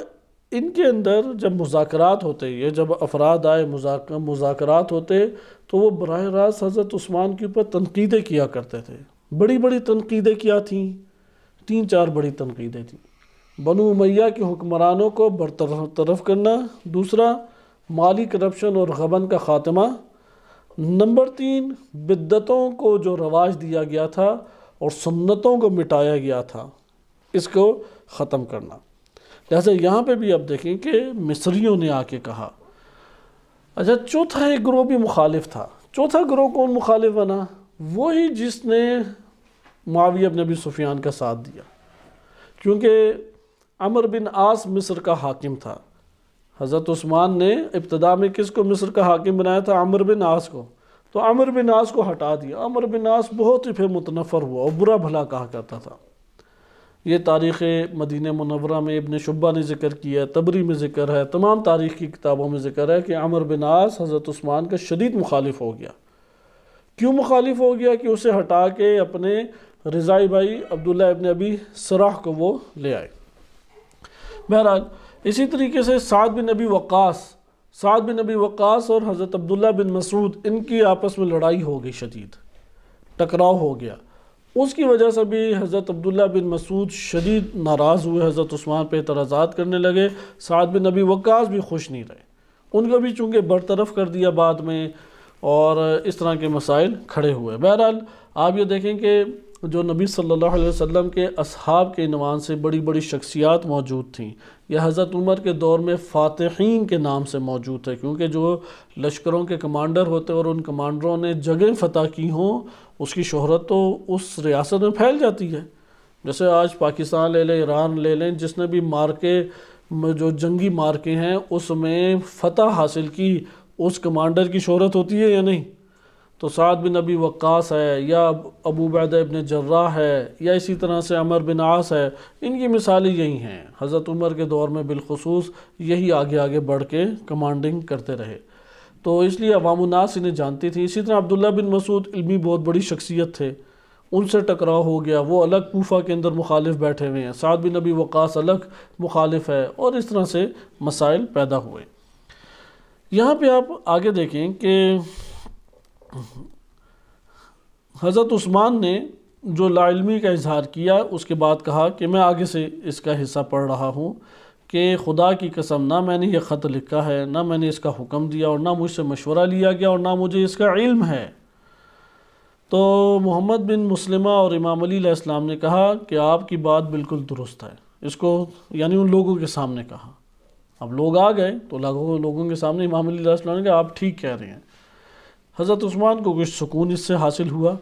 A: इनके अंदर जब मुजात होते ये जब अफराद आए मुजात होते तो वो बर रास्त हज़रत उस्मान के ऊपर तनकीदें किया करते थे बड़ी बड़ी तनकीदें क्या थीं तीन चार बड़ी तनकीदें थीं बनु उमैया के हुक्मरानों को बरतरफ करना दूसरा माली करप्शन और गबन का ख़ात्मा नंबर तीन बिद्दतों को जो रवाज दिया गया था और सुन्नतों को मिटाया गया था इसको ख़त्म करना लिहाजा यहाँ पर भी आप देखें कि मिस्रियों ने आके कहा अच्छा चौथा एक ग्रोह भी मुखालिफ था चौथा ग्रोह कौन मुखालिफ बना वही जिसने माविया नबी सुफियान का साथ दिया क्योंकि अमर बिन आस मिस्र का हाकिम था हज़रत उस्मान ने इब्तदा में किस को मिस्र का हाकिम बनाया था अमर बिन आस को तो अमर बिन आस को हटा दिया अमर बिन आस बहुत ही फिर मुतनफ़र हुआ और बुरा भला कहा करता था ये तारीख़ मदीन मनवरा में इबन शुबा ने जिक्र किया है तबरी में जिक्र है तमाम तारीख़ की किताबों में जिक्र है कि अमर बिनास हज़रत उस्मान का शदीद मुखालिफ हो गया क्यों मुखालिफ हो गया कि उसे हटा के अपने रज़ाई भाई अब्दुल्ला इबन अबी सराह को वो ले आए बहरहाल इसी तरीके से साद बिन नबी वक्स साद बिन अबी वक्स और हज़रत अब्दुल्ला बिन मसूद इनकी आपस में लड़ाई हो गई शदीद टकराव हो गया उसकी वजह से भी हज़रत अब्दुल्ला बिन मसूद शदीद नाराज़ हुए हज़रत उस्मान पर एतराज़ात करने लगे साथ बिन नबी वक्स भी खुश नहीं रहे उनको भी चूँकि बरतरफ़ कर दिया बाद में और इस तरह के मसाइल खड़े हुए बहरहाल आप ये देखें कि जो नबी सल्लल्लाहु अलैहि वसल्लम के असहाब के नवान से बड़ी बड़ी शख्सियात मौजूद थीं यह हज़रत उमर के दौर में फ़ातहीन के नाम से मौजूद है क्योंकि जो लश्करों के कमांडर होते और उन कमांडरों ने जगह फ़तह की हों उसकी शहरत तो उस रियासत में फैल जाती है जैसे आज पाकिस्तान ले लें ईरान ले लें जिसने भी मार्के जो जंगी मार्के हैं उसमें फतह हासिल की उस कमांडर की शहरत होती है या नहीं तो साद बिन अबी वक्स है या अबू बैद इबन जर्रा है या इसी तरह से अमर बिन आस है इनकी मिसालें यही हैं हज़रत उमर के दौर में बिलखसूस यही आगे आगे बढ़ के कमांडिंग करते रहे तो इसलिए अवामनास इन्हें जानती थी इसी तरह अब्दुल्ला बिन मसूद इलमी बहुत बड़ी शख्सियत थे उनसे टकराव हो गया वो अलग कोफा के अंदर मुखालिफ बैठे हुए हैं साद बिन नबी वक़ास अलग मुखालिफ है और इस तरह से मसाइल पैदा हुए यहाँ पे आप आगे देखें कि हज़रत उस्मान ने जो लामी का इजहार किया उसके बाद कहा कि मैं आगे से इसका हिस्सा पढ़ रहा हूँ कि खुदा की कसम ना मैंने ये ख़त लिखा है ना मैंने इसका हुक्म दिया और ना मुझसे मशवरा लिया गया और ना मुझे इसका इल्म है तो मोहम्मद बिन मुसलिमा और इमाम अली इस्लाम ने कहा कि आपकी बात बिल्कुल दुरुस्त है इसको यानी उन लोगों के सामने कहा अब लोग आ गए तो लोगों लोगों के सामने इमाम अली इस्लाम ने कहा आप ठीक कह रहे हैं हज़रत उस्मान को कुछ सुकून इससे हासिल हुआ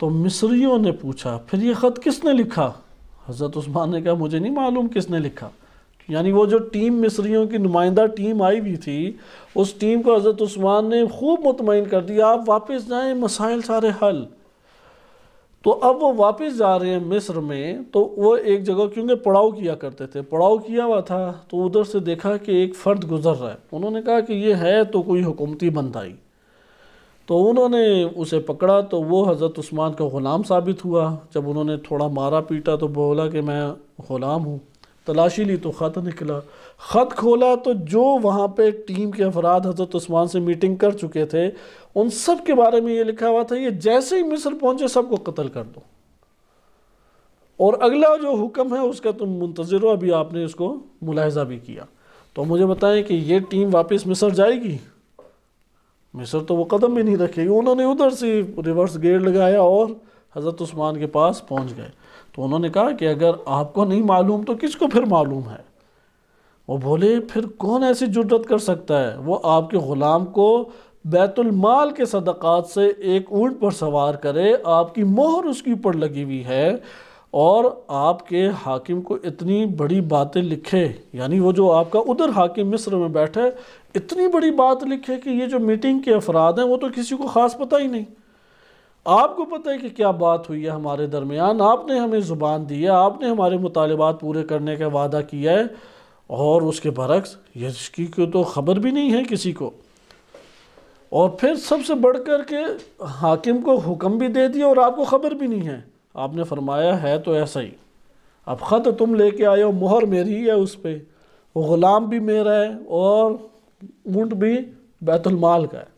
A: तो मिस्रियों ने पूछा फिर ये ख़त किसने लिखा हज़रत उस्मान ने कहा मुझे नहीं मालूम किसने लिखा यानी वो जो टीम मिस्रियों की नुमाइंदा टीम आई हुई थी उस टीम को हज़रत उस्मान ने खूब मुतमिन कर दिया आप वापस जाएं मसाइल सारे हल तो अब वो वापस जा रहे हैं मिस्र में तो वो एक जगह क्योंकि पड़ाव किया करते थे पड़ाव किया हुआ था तो उधर से देखा कि एक फ़र्द गुज़र रहा है उन्होंने कहा कि ये है तो कोई हुकूमती बंदा तो उन्होंने उसे पकड़ा तो वो हज़रत उस्मान का ग़ुलाम साबित हुआ जब उन्होंने थोड़ा मारा पीटा तो बोला कि मैं ग़ुलाम हूँ तलाशी ली तो ख़त निकला ख़त खोला तो जो वहाँ पे टीम के अफराद हज़रत उस्मान से मीटिंग कर चुके थे उन सब के बारे में ये लिखा हुआ था ये जैसे ही मिस्र पहुँचे सबको कत्ल कर दो और अगला जो हुक्म है उसका तुम मुंतज़र हो अभी आपने इसको मुलाहजा भी किया तो मुझे बताएं कि ये टीम वापस मिस्र जाएगी मिस्र तो वो कदम भी नहीं रखेगी उन्होंने उधर से रिवर्स गेट लगाया और हज़रत उस्मान के पास पहुँच गए तो उन्होंने कहा कि अगर आपको नहीं मालूम तो किसको फिर मालूम है वो बोले फिर कौन ऐसी जुर्रत कर सकता है वो आपके ग़ुलाम को बैतुलमाल के सदक़ात से एक ऊँट पर सवार करे आपकी मोहर उसके ऊपर लगी हुई है और आपके हाकिम को इतनी बड़ी बातें लिखे यानी वो जो आपका उधर हाकिम मिस्र में बैठे इतनी बड़ी बात लिखे कि ये जो मीटिंग के अफराद हैं वो तो किसी को ख़ास पता ही नहीं आपको पता है कि क्या बात हुई है हमारे दरमियान आपने हमें ज़ुबान दी है आपने हमारे मुतालबात पूरे करने का वादा किया है और उसके बरक्स यशकी को तो ख़बर भी नहीं है किसी को और फिर सबसे बढ़ कर के हाकिम को हुक्म भी दे दिया और आपको ख़बर भी नहीं है आपने फरमाया है तो ऐसा ही अब ख़त तुम लेके आए हो मोहर मेरी है उस पर ग़ुलाम भी मेरा है और ऊँट भी बैतुलमाल का है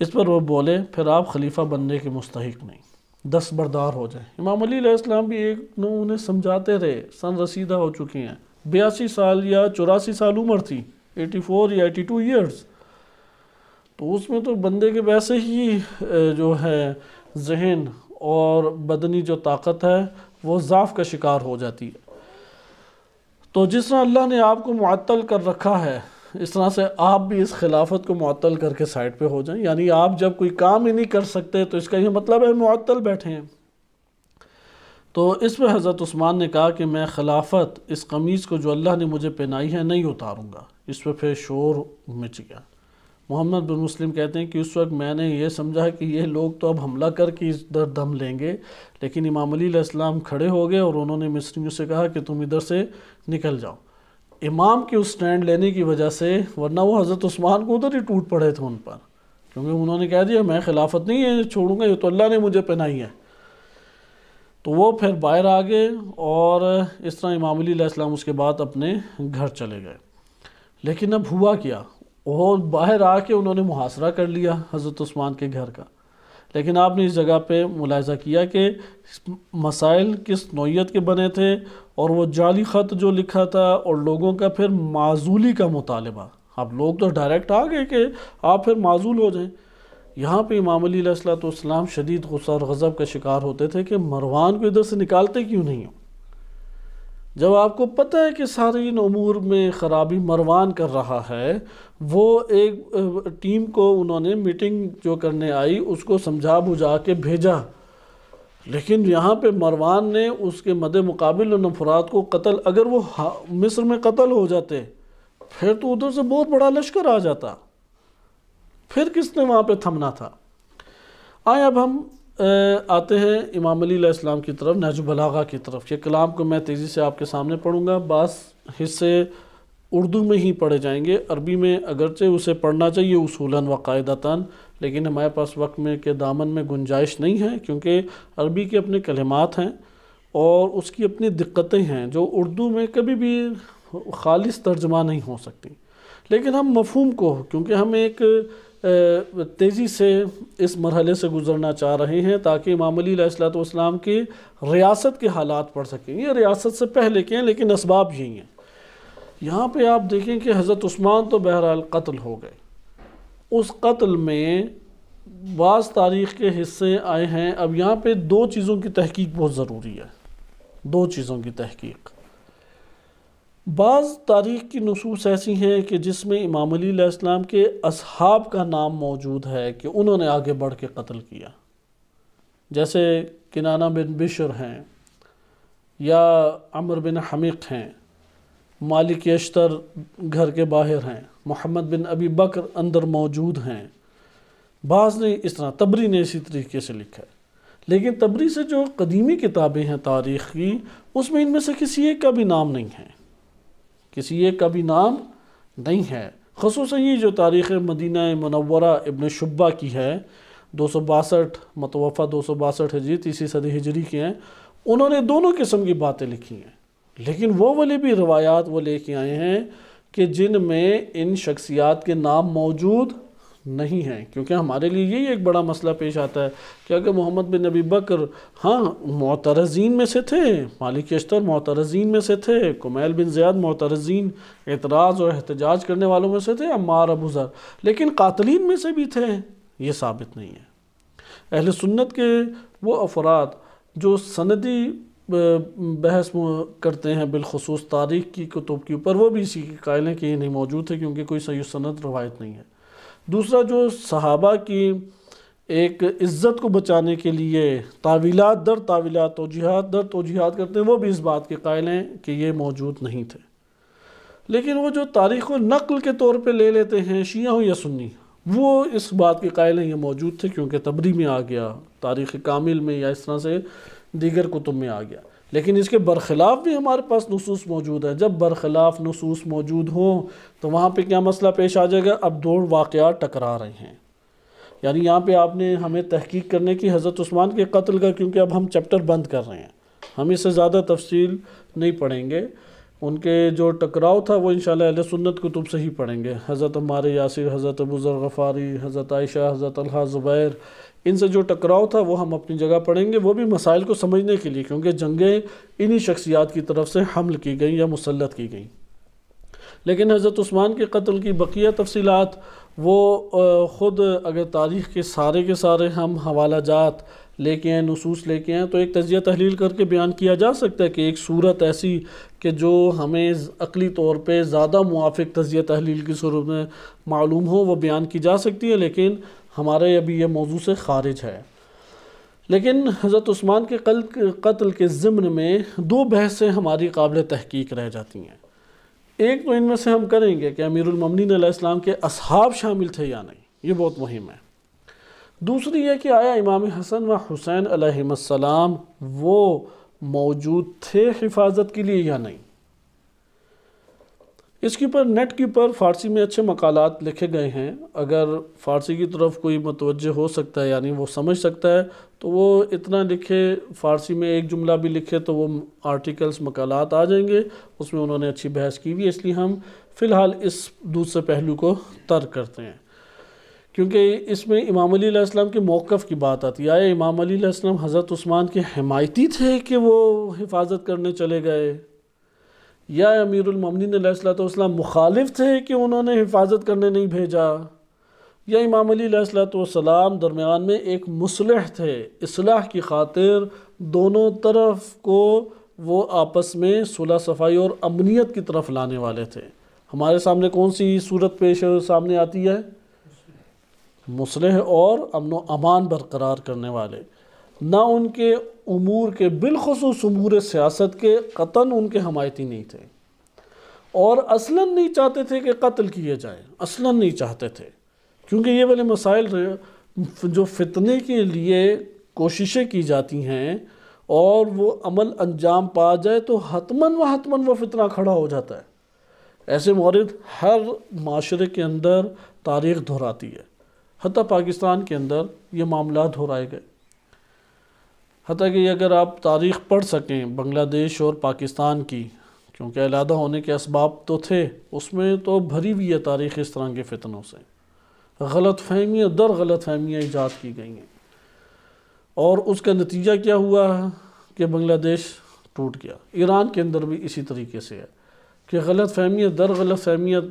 A: इस पर वो बोले फिर आप खलीफा बनने के मुस्तक नहीं दस बरदार हो जाए इमाम अली भी एक नो उन्हें समझाते रहे सन रसीदा हो चुके हैं बयासी साल या चौरासी साल उम्र थी एटी फोर या एटी टू ईयर्स तो उसमें तो बंदे के वैसे ही जो है जहन और बदनी जो ताकत है वो ज़ाफ़ का शिकार हो जाती है तो जिस तरह अल्लाह ने आपको मअतल कर रखा है इस तरह से आप भी इस खिलाफत को मअतल करके साइड पे हो जाएं यानी आप जब कोई काम ही नहीं कर सकते तो इसका यह मतलब है मअतल बैठे हैं तो इस पर हज़रत उस्मान ने कहा कि मैं खिलाफत इस कमीज़ को जो अल्लाह ने मुझे पहनाई है नहीं उतारूँगा इस पर फिर शोर मिच गया मोहम्मद बिन मुस्लिम कहते हैं कि उस वक्त मैंने ये समझा कि ये लोग तो अब हमला करके इधर दम लेंगे लेकिन इमाम अली इस्लाम खड़े हो गए और उन्होंने मिस्रियों से कहा कि तुम इधर से निकल जाओ इमाम की उस स्टैंड लेने की वजह से वरना वो हज़रत उस्मान को उधर ही टूट पड़े थे उन पर क्योंकि उन्होंने कह दिया मैं खिलाफत नहीं है छोड़ूंगा ये तो अल्लाह ने मुझे पहनाई है तो वो फिर बाहर आ गए और इस तरह इमाम अलीसम उसके बाद अपने घर चले गए लेकिन अब हुआ क्या वो बाहर आके उन्होंने मुहासरा कर लिया हज़रत उस्मान के घर का लेकिन आपने इस जगह पर मुलायजा किया कि मसाइल किस नोयत के बने थे और वो जाली ख़त जो लिखा था और लोगों का फिर माजूली का मुतालबा अब लोग तो डायरेक्ट आ गए कि आप फिर माजूल हो जाए यहाँ पर इमाम सलात सलाम शदीद गुस्सा और गज़ब का शिकार होते थे कि मरवान को इधर से निकालते क्यों नहीं हो जब आपको पता है कि सारे इन अमूर में ख़राबी मरवान कर रहा है वो एक टीम को उन्होंने मीटिंग जो करने आई उसको समझा बुझा के भेजा लेकिन यहाँ पे मरवान ने उसके मद मुकाबिल उन अफराद को कत्ल अगर वो मिस्र में कत्ल हो जाते फिर तो उधर से बहुत बड़ा लश्कर आ जाता फिर किसने वहाँ पे थमना था आए अब हम आते हैं इमाम अलीसम की तरफ नजुबलागा की तरफ ये कलाम को मैं तेज़ी से आपके सामने पढ़ूँगा बस हिस्से उर्दू में ही पढ़े जाएंगे अरबी में अगरचे उसे पढ़ना चाहिए उसूला व कायदतान लेकिन हमारे पास वक्त में के दामन में गुंजाइश नहीं है क्योंकि अरबी के अपने कलमात हैं और उसकी अपनी दिक्कतें हैं जो उर्दू में कभी भी खालिश तर्जमा नहीं हो सकती लेकिन हम मफहम को क्योंकि हम एक तेज़ी से इस मरहले से गुज़रना चाह रहे हैं ताकि इमाम अलीसलाम के रियासत के हालात पढ़ सकें ये रियासत से पहले के हैं लेकिन इसबाब यही हैं यहाँ पर आप देखें कि हज़रत ऊस्मान तो बहरहाल कत्ल हो गए उस कत्ल में बास तारीख़ के हिस्से आए हैं अब यहाँ पर दो चीज़ों की तहकीक बहुत ज़रूरी है दो चीज़ों की तहकीक बाज़ तारीख़ की नसूस ऐसी हैं कि जिसमें इमाम इस्लाम के असहाब का नाम मौजूद है कि उन्होंने आगे बढ़ के कत्ल किया जैसे किनाना बिन बिशर हैं या अमर बिन हमीक हैं मालिक अश्तर घर के बाहर हैं मोहम्मद बिन अबी बकर अंदर मौजूद हैं बाज़ ने इस तरह तबरी ने इसी तरीके से लिखा है लेकिन तबरी से जो कदीमी किताबें हैं तारीख़ की उसमें इनमें से किसी एक का भी नाम नहीं है किसी एक का भी नाम नहीं है खसूस ये जो तारीख़ मदीना मनवरा इबन शुबा की है दो सौ बासठ मतवफ़ा दो सौ बासठ हजरी तीसरी सदी हिजरी के हैं उन्होंने दोनों किस्म की बातें लिखी हैं लेकिन वो वाली भी रवायात वो लेके आए हैं कि जिन में इन शख्सियात के नाम मौजूद नहीं है क्योंकि हमारे लिए यही एक बड़ा मसला पेश आता है कि अगर मोहम्मद बिन नबी बकर हाँ मोतरजीन में से थे मालिक अश्तर मोतरजीन में से थे कुमैल बिन ज़ियाद मोतरजीन एतराज़ और एहतजाज करने वालों में से थे मार अबूज़र लेकिन कातलिन में से भी थे ये साबित नहीं है अहल सुन्नत के वो अफराद जो सनदी बहस करते हैं बिलखसूस तारीख की कुतुब के ऊपर वो भी इसी कायल हैं कि ये नहीं मौजूद है क्योंकि कोई सही सनद रवायत नहीं है दूसरा जो सहाबा की एक इज़्ज़त को बचाने के लिए तावीलात दर तावीलात तोजीहत दर तोजीहत करते हैं वो भी इस बात के कायल हैं कि ये मौजूद नहीं थे लेकिन वो जो तारीख़ नकल के तौर पर ले लेते हैं शिया हो या सुन्नी वो इस बात के कायल हैं ये मौजूद थे क्योंकि तबरी में आ गया तारीख़ कामिल में या इस तरह से दीगर कुतुब में आ गया लेकिन इसके बरखिलाफ़ भी हमारे पास नसूस मौजूद है जब बरखिलाफ़ नसूस मौजूद हों तो वहाँ पे क्या मसला पेश आ जाएगा अब दो वाक टकरा रहे हैं यानी यहाँ पे आपने हमें तहकीक करने की हज़रत उस्मान के कत्ल का क्योंकि अब हम चैप्टर बंद कर रहे हैं हम इससे ज़्यादा तफसील नहीं पढ़ेंगे उनके जो टकराव था वो इन शाह सुन्नत कुतुब से ही पढ़ेंगे हज़रत हमारे यासिर हज़रत अबूज़र गफ़ारी हज़रत आयशा हज़रत अल्हा ज़ुबैर इनसे जो टकराव था वो हम अपनी जगह पढ़ेंगे वो भी मसाइल को समझने के लिए क्योंकि जंगें इन्हीं शख्सियात की तरफ से हमल की गई या मुसलत की गई लेकिन हज़रत उस्मान के कत्ल की बकिया तफसीत वो ख़ुद अगर तारीख़ के सारे के सारे हम हवाला जात लेके आए नसूस लेके आए तो एक तजिया तहलील करके बयान किया जा सकता है कि एक सूरत ऐसी कि जो हमें अकली तौर पर ज़्यादा मुआफ़ तजिया तहलील की सूरत में मालूम हो वह बयान की जा सकती है लेकिन हमारे अभी ये मौजू से खारिज है लेकिन हज़रत उस्मान के कल कत्ल के ज़िम्न में दो बहसें हमारी काबिल तहकीक रह जाती हैं एक तो इनमें से हम करेंगे कि अमीरमिन इस्लाम के असहाब शामिल थे या नहीं ये बहुत मुहिम है दूसरी ये कि आया इमाम हसन व हुसैन अलैहिस्सलाम वो मौजूद थे हिफाजत के लिए या नहीं इसके ऊपर नेट के ऊपर फ़ारसी में अच्छे मकालत लिखे गए हैं अगर फ़ारसी की तरफ कोई मतवजह हो सकता है यानी वो समझ सकता है तो वो इतना लिखे फ़ारसी में एक जुमला भी लिखे तो वो आर्टिकल्स मकालत आ जाएंगे उसमें उन्होंने अच्छी बहस की हुई इसलिए हम फ़िलहाल इस दूसरे पहलू को तर्क करते हैं क्योंकि इसमें इमाम अलीसम के मौक़ की बात आती है आए इमाम अलीसम हज़रत के हमायती थे कि वो हिफाजत करने चले गए या अमीरमिन मुखालिफ थे कि उन्होंने हिफाजत करने नहीं भेजा या इमाम अली सलाम दरमियान में एक मुसलह थे असलाह की खातिर दोनों तरफ को वो आपस में सुलह सफाई और अमनीत की तरफ लाने वाले थे हमारे सामने कौन सी सूरत पेश सामने आती है मुसलह और अमन अमान बरकरार करने वाले ना उनके उमूर के बिलखसूस उमूर सियासत के कतन उनके हमायती नहीं थे और असला नहीं चाहते थे कि कत्ल किए जाए असला नहीं चाहते थे क्योंकि ये वाले मसाइल जो फितने के लिए कोशिशें की जाती हैं और वो अमल अंजाम पा जाए तो हतमन व हतमन वह फितना खड़ा हो जाता है ऐसे मौरद हर माशरे के अंदर तारीख दोहराती है हती पाकिस्तान के अंदर ये मामला दोहराए गए हती कि अगर आप तारीख़ पढ़ सकें बांग्लादेश और पाकिस्तान की क्योंकि अलहदा होने के इसबाब तो थे उसमें तो भरी हुई है तारीख़ इस तरह के फितनों से गलत फहमियाँ दर गलत फहमियाँ ईजाद की गई हैं और उसका नतीजा क्या हुआ है कि बांग्लादेश टूट गया ईरान के अंदर भी इसी तरीके से है कि गलत फहमियाँ दर गलत फहमियाँ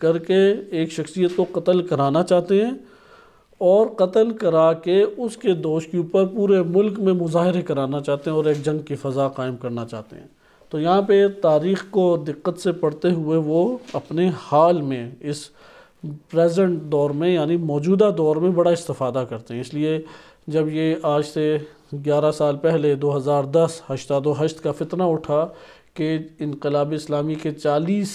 A: करके एक शख्सियत को कत्ल कराना चाहते हैं और कत्ल करा के उसके दोष के ऊपर पूरे मुल्क में मुजाहरे कराना चाहते हैं और एक जंग की फ़ज़ा कायम करना चाहते हैं तो यहाँ पे तारीख़ को दिक्कत से पढ़ते हुए वो अपने हाल में इस प्रेजेंट दौर में यानी मौजूदा दौर में बड़ा इस्तफादा करते हैं इसलिए जब ये आज से 11 साल पहले 2010 हश्ता दो हश्त का फितना उठा कि इनकलाब इस्लामी के 40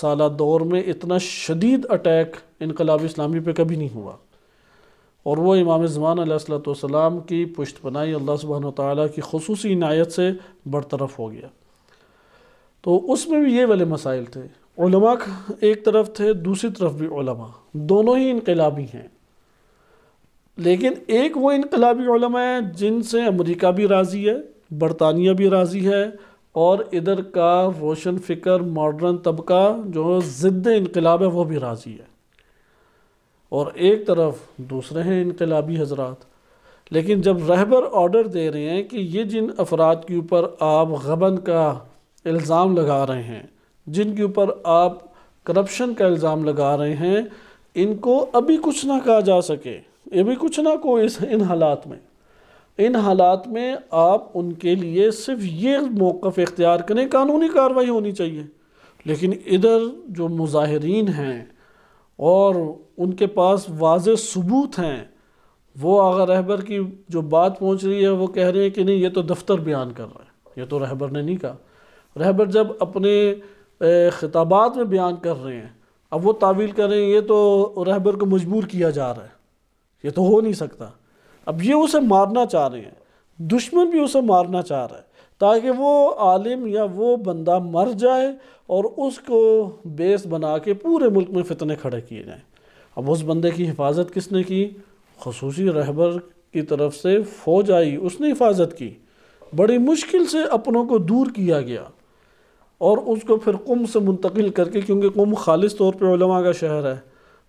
A: साल दौर में इतना शदीद अटैक इनकलाब इस्लामी पे कभी नहीं हुआ और वो इमाम ज़मान सलाम की पुश्त बनाई अल्लाह सुबहान ताली की खसूस इनायत से बरतरफ हो गया तो उसमें भी ये वाले मसाइल थे उलमा एक तरफ थे दूसरी तरफ भी उलमा दोनों ही इनकलाबी हैं लेकिन एक वो इनकलाबी उलमा हैं जिनसे अमरीका भी राज़ी है बरतानिया भी राज़ी है और इधर का रोशन फिक्र मॉडर्न तबका जो ज़िद्द इनकलाब है वो भी राज़ी है और एक तरफ दूसरे हैं इनकलाबी हजरात लेकिन जब रहबर ऑर्डर दे रहे हैं कि ये जिन अफराद के ऊपर आप गबन का इल्ज़ाम लगा रहे हैं जिनके ऊपर आप करप्शन का इल्ज़ाम लगा रहे हैं इनको अभी कुछ ना कहा जा सके ये भी कुछ ना को इस इन हालात में इन हालात में आप उनके लिए सिर्फ ये मौक़ इख्तियार करें कानूनी कार्रवाई होनी चाहिए लेकिन इधर जो मुजाहरीन हैं और उनके पास वाज सबूत हैं वो आगा रहबर की जो बात पहुँच रही है वो कह रहे हैं कि नहीं ये तो दफ्तर बयान कर रहे हैं ये तो रहबर ने नहीं कहा रहबर जब अपने ख़िताबात में बयान कर रहे हैं अब वो तावील कर रहे हैं ये तो रहबर को मजबूर किया जा रहा है ये तो हो नहीं सकता अब ये उसे मारना चाह रहे हैं दुश्मन भी उसे मारना चाह रहा है ताकि वो आलिम या वो बंदा मर जाए और उसको बेस बना के पूरे मुल्क में फितने खड़े किए जाएँ अब उस बंदे की हिफाजत किसने की खसूसी रहबर की तरफ से फ़ौज आई उसने हिफाजत की बड़ी मुश्किल से अपनों को दूर किया गया और उसको फिर कुम से मुंतकिल करके क्योंकि कुम खालिस तौर पर का शहर है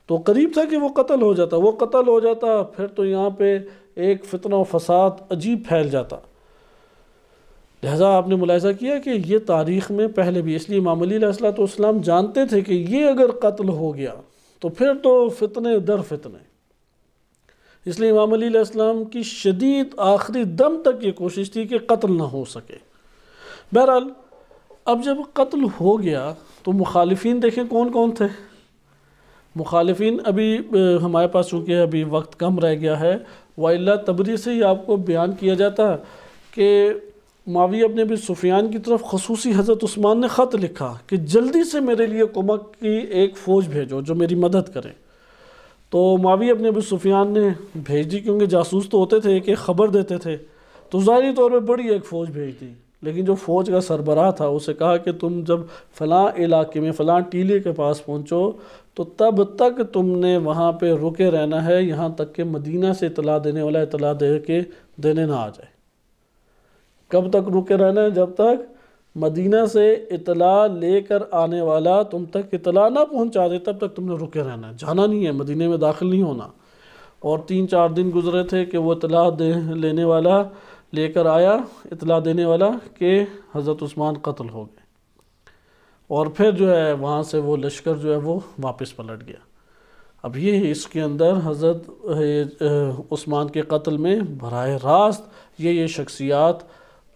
A: तो करीब था कि वो कत्ल हो जाता वो कत्ल हो जाता फिर तो यहाँ पे एक फितना फसाद अजीब फैल जाता लिहाजा आपने मुलायजा किया कि ये तारीख़ में पहले भी इसलिए इमाम अली तो जानते थे कि ये अगर कत्ल हो गया तो फिर तो फितने दर फितने इसलिए इमाम अलीम की शदीद आखिरी दम तक ये कोशिश थी कि कत्ल ना हो सके बहरहाल अब जब कत्ल हो गया तो मुखालफी देखें कौन कौन थे मुखालफी अभी हमारे पास चूँकि अभी वक्त कम रह गया है वाइल्ला तबरी से ही आपको बयान किया जाता कि मावी अपने भी सुफियान की तरफ खसूसी हज़रत उस्मान ने ख़त लिखा कि जल्दी से मेरे लिए कुमक की एक फ़ौज भेजो जो मेरी मदद करे तो मावी अपने भी सुफियान ने भेज दी क्योंकि जासूस तो होते थे एक एक ख़बर देते थे तो ज़ाहरी तौर पर बड़ी एक फ़ौज भेज दी लेकिन जो फ़ौज का सरबराह था उसे कहा कि तुम जब फ़लाँ इलाके में फ़लाँ टीले के पास पहुँचो तो तब तक तुमने वहाँ पर रुके रहना है यहाँ तक कि मदीना से इतला देने वाला इतला दे के देने ना आ जाए कब तक रुके रहना है जब तक मदीना से इतला लेकर आने वाला तुम तक इतला ना पहुंचा दे तब तक तुमने रुके रहना है जाना नहीं है मदीने में दाखिल नहीं होना और तीन चार दिन गुजरे थे कि वो इतला दे लेने वाला लेकर आया इतला देने वाला कि हज़रत उस्मान कत्ल हो गए और फिर जो है वहाँ से वो लश्कर जो है वो वापस पलट गया अब ये इसके अंदर हज़रत उस्मान के कत्ल में बरह रास्त ये ये शख्सियात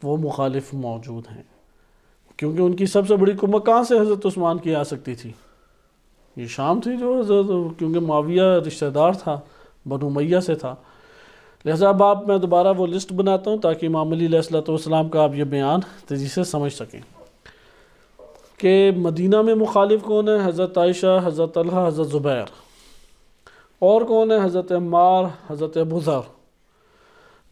A: वो मुखालिफ मौजूद हैं क्योंकि उनकी सबसे बड़ी कुमत कहाँ से हज़रत उस्मान की आ सकती थी ये शाम थी जो हज़रत क्योंकि माविया रिश्तेदार था बनु मैया से था लिहाजा अब आप मैं दोबारा वो लिस्ट बनाता हूँ ताकि इमाम का आप ये बयान तेज़ी से समझ सकें कि मदीना में मुखालिफ कौन है हज़रत आयशा हज़रत हज़रत ज़ुबैर और कौन है हज़रत मार हज़रत बुज़र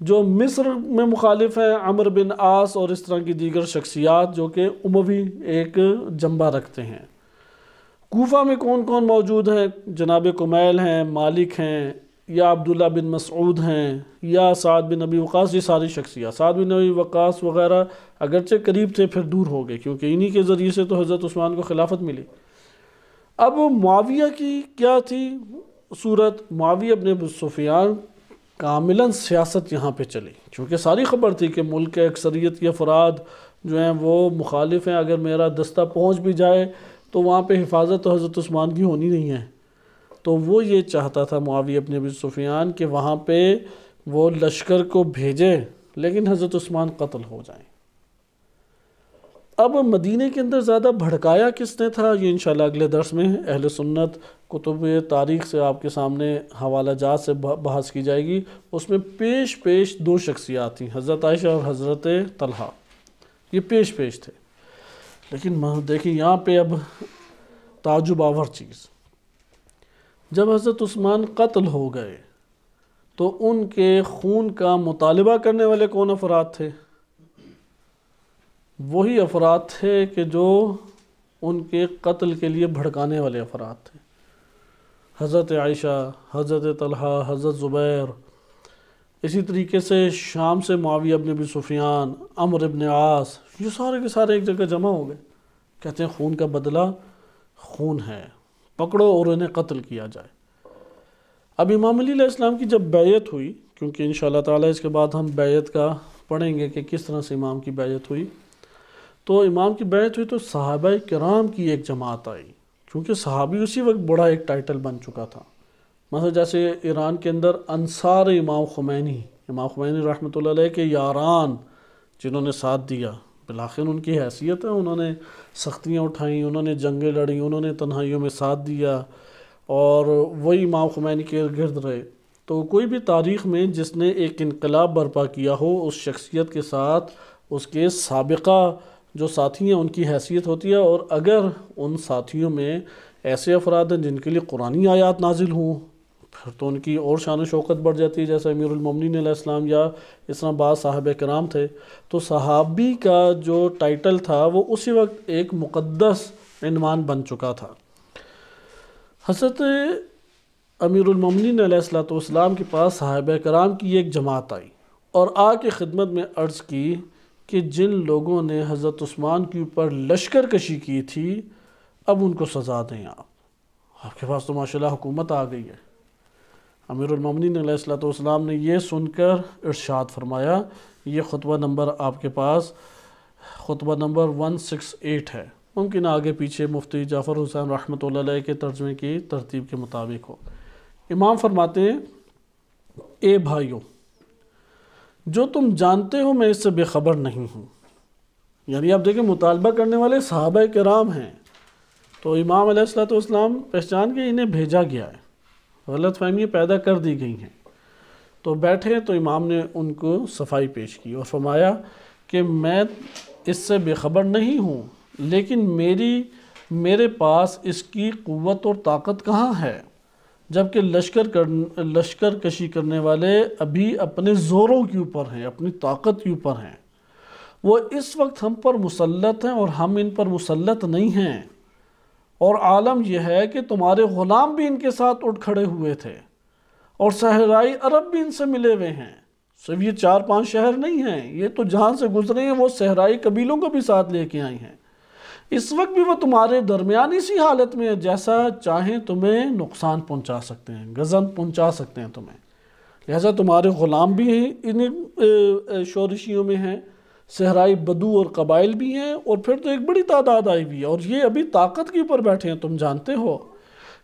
A: जो मिस्र में मुखालिफ हैं अमर बिन आस और इस तरह की दीगर शख्सियात जो कि उमवी एक जंबा रखते हैं कोफा में कौन कौन मौजूद हैं जनाब कुमैल हैं मालिक हैं या अब्दुल्ला बिन मसऊद हैं या साद बिन नबी वक़ास ये सारी शख्सियात साद बिन नबी वक़ास वगैरह अगरचे करीब थे फिर दूर हो गए क्योंकि इन्हीं के ज़रिए से तो हज़रत उस्मान को खिलाफत मिली अब माविया की क्या थी सूरत माविया अपने सूफियान कामिलन सियासत यहाँ पर चली चूँकि सारी खबर थी कि मुल्क के अक्सरियत के अफराद जो हैं वो मुखालिफ हैं अगर मेरा दस्ता पहुँच भी जाए तो वहाँ पर हिफाजत तो हज़रत उस्मान की होनी नहीं है तो वो ये चाहता था मुआवी अपने अबी सुफियान कि वहाँ पर वो लश्कर को भेजे लेकिन हज़रत उस्मान कत्ल हो जाए अब मदीने के अंदर ज़्यादा भड़काया किसने था ये इन अगले दर्स में अहल सुन्नत कुतुब तारीख से आपके सामने हवाला जात से बहस की जाएगी उसमें पेश पेश दो शख्सियात थी हज़रत आयशा और हज़रत तलहा ये पेश पेश थे लेकिन देखिए यहाँ पे अब ताजुब आवर चीज़ जब हज़रत उस्मान कत्ल हो गए तो उनके खून का मुतालबा करने वाले कौन अफराद थे वही अफराद थे कि जो उनके कत्ल के लिए भड़काने वाले अफराद थे हज़रत आयशा हज़रत तलहा हज़रत ज़ुबैर इसी तरीके से शाम से माविया अबन भी सुफियान अमर अबन आस ये सारे के सारे एक जगह जमा हो गए कहते हैं खून का बदला खून है पकड़ो और उन्हें कत्ल किया जाए अब इमाम इस्लाम की जब बैत हुई क्योंकि इन शाह इसके बाद हम बैत का पढ़ेंगे कि किस तरह से इमाम की बैत हुई तो इमाम की बैत हुई तो साहब कराम की एक जमात आई चूँकि सहाबी उसी वक्त बड़ा एक टाइटल बन चुका था मतलब जैसे ईरान के अंदर अनसार इमाम खुमैनी इमाम खुमैनी रहमत के यारान जिन्होंने साथ दिया बिलाखिर उनकी हैसियत है उन्होंने सख्तियाँ उठाईं उन्होंने जंगें लड़ी उन्होंने तन्हाइयों में साथ दिया और वही इमाम खुमैनी के गिरद रहे तो कोई भी तारीख़ में जिसने एक इनकलाब बर्पा किया हो उस शख्सियत के साथ उसके सबका जो साथी हैं उनकी हैसियत होती है और अगर उन साथियों में ऐसे अफराद हैं जिनके लिए कुरानी आयात नाजिल हों फिर तो उनकी और शान शौकत बढ़ जाती है जैसे अमीरमिन इस्लाम या इस आबाद साहब कराम थे तो सहाबी का जो टाइटल था वो उसी वक्त एक मुक़दस इनवान बन चुका था हसरत अमीरमिन सलाम के पास साहब कराम की एक जमात आई और आ के ख़िदमत में अर्ज़ की कि जिन लोगों ने हज़रत उस्मान के ऊपर लश्कर कशी की थी अब उनको सज़ा दें आप आपके पास तो माशाल्लाह हुकूमत आ गई है अमीरमिन ने यह सुनकर इरशाद फरमाया ये खुतबा नंबर आपके पास खुतबा नंबर वन सिक्स एट है मुमकिन आगे पीछे मुफ्ती जाफ़र हुसैन रहमत के तर्जमे की तरतीब के मुताबिक हो इमाम फरमाते ए भाइयों जो तुम जानते हो मैं इससे बेखबर नहीं हूँ यानी आप देखें मुतालबा करने वाले साहब कराम हैं तो इमाम अलैहिस्सलाम पहचान के इन्हें भेजा गया है गलत फहमियाँ पैदा कर दी गई हैं तो बैठे तो इमाम ने उनको सफाई पेश की और फरमाया कि मैं इससे बेखबर नहीं हूँ लेकिन मेरी मेरे पास इसकी क़वत और ताकत कहाँ है जबकि लश्कर कर लश्कर कशी करने वाले अभी अपने ज़ोरों के ऊपर हैं अपनी ताकत के ऊपर हैं वो इस वक्त हम पर मुसलत हैं और हम इन पर मुसलत नहीं हैं और आलम यह है कि तुम्हारे ग़ुलाम भी इनके साथ उठ खड़े हुए थे और सहराई अरब भी इनसे मिले हुए हैं सिर्फ ये चार पांच शहर नहीं हैं ये तो जहाँ से गुजरे हैं वो सहराई कबीलों को भी साथ लेके आई हैं इस वक्त भी वो तुम्हारे दरमियान इसी हालत में है जैसा चाहें तुम्हें नुकसान पहुंचा सकते हैं गज़न पहुंचा सकते हैं तुम्हें लिहाजा तुम्हारे ग़ुलाम भी हैं इन शोरशियों में हैं सहराई बदू और कबाइल भी हैं और फिर तो एक बड़ी तादाद आई हुई है और ये अभी ताकत के ऊपर बैठे हैं तुम जानते हो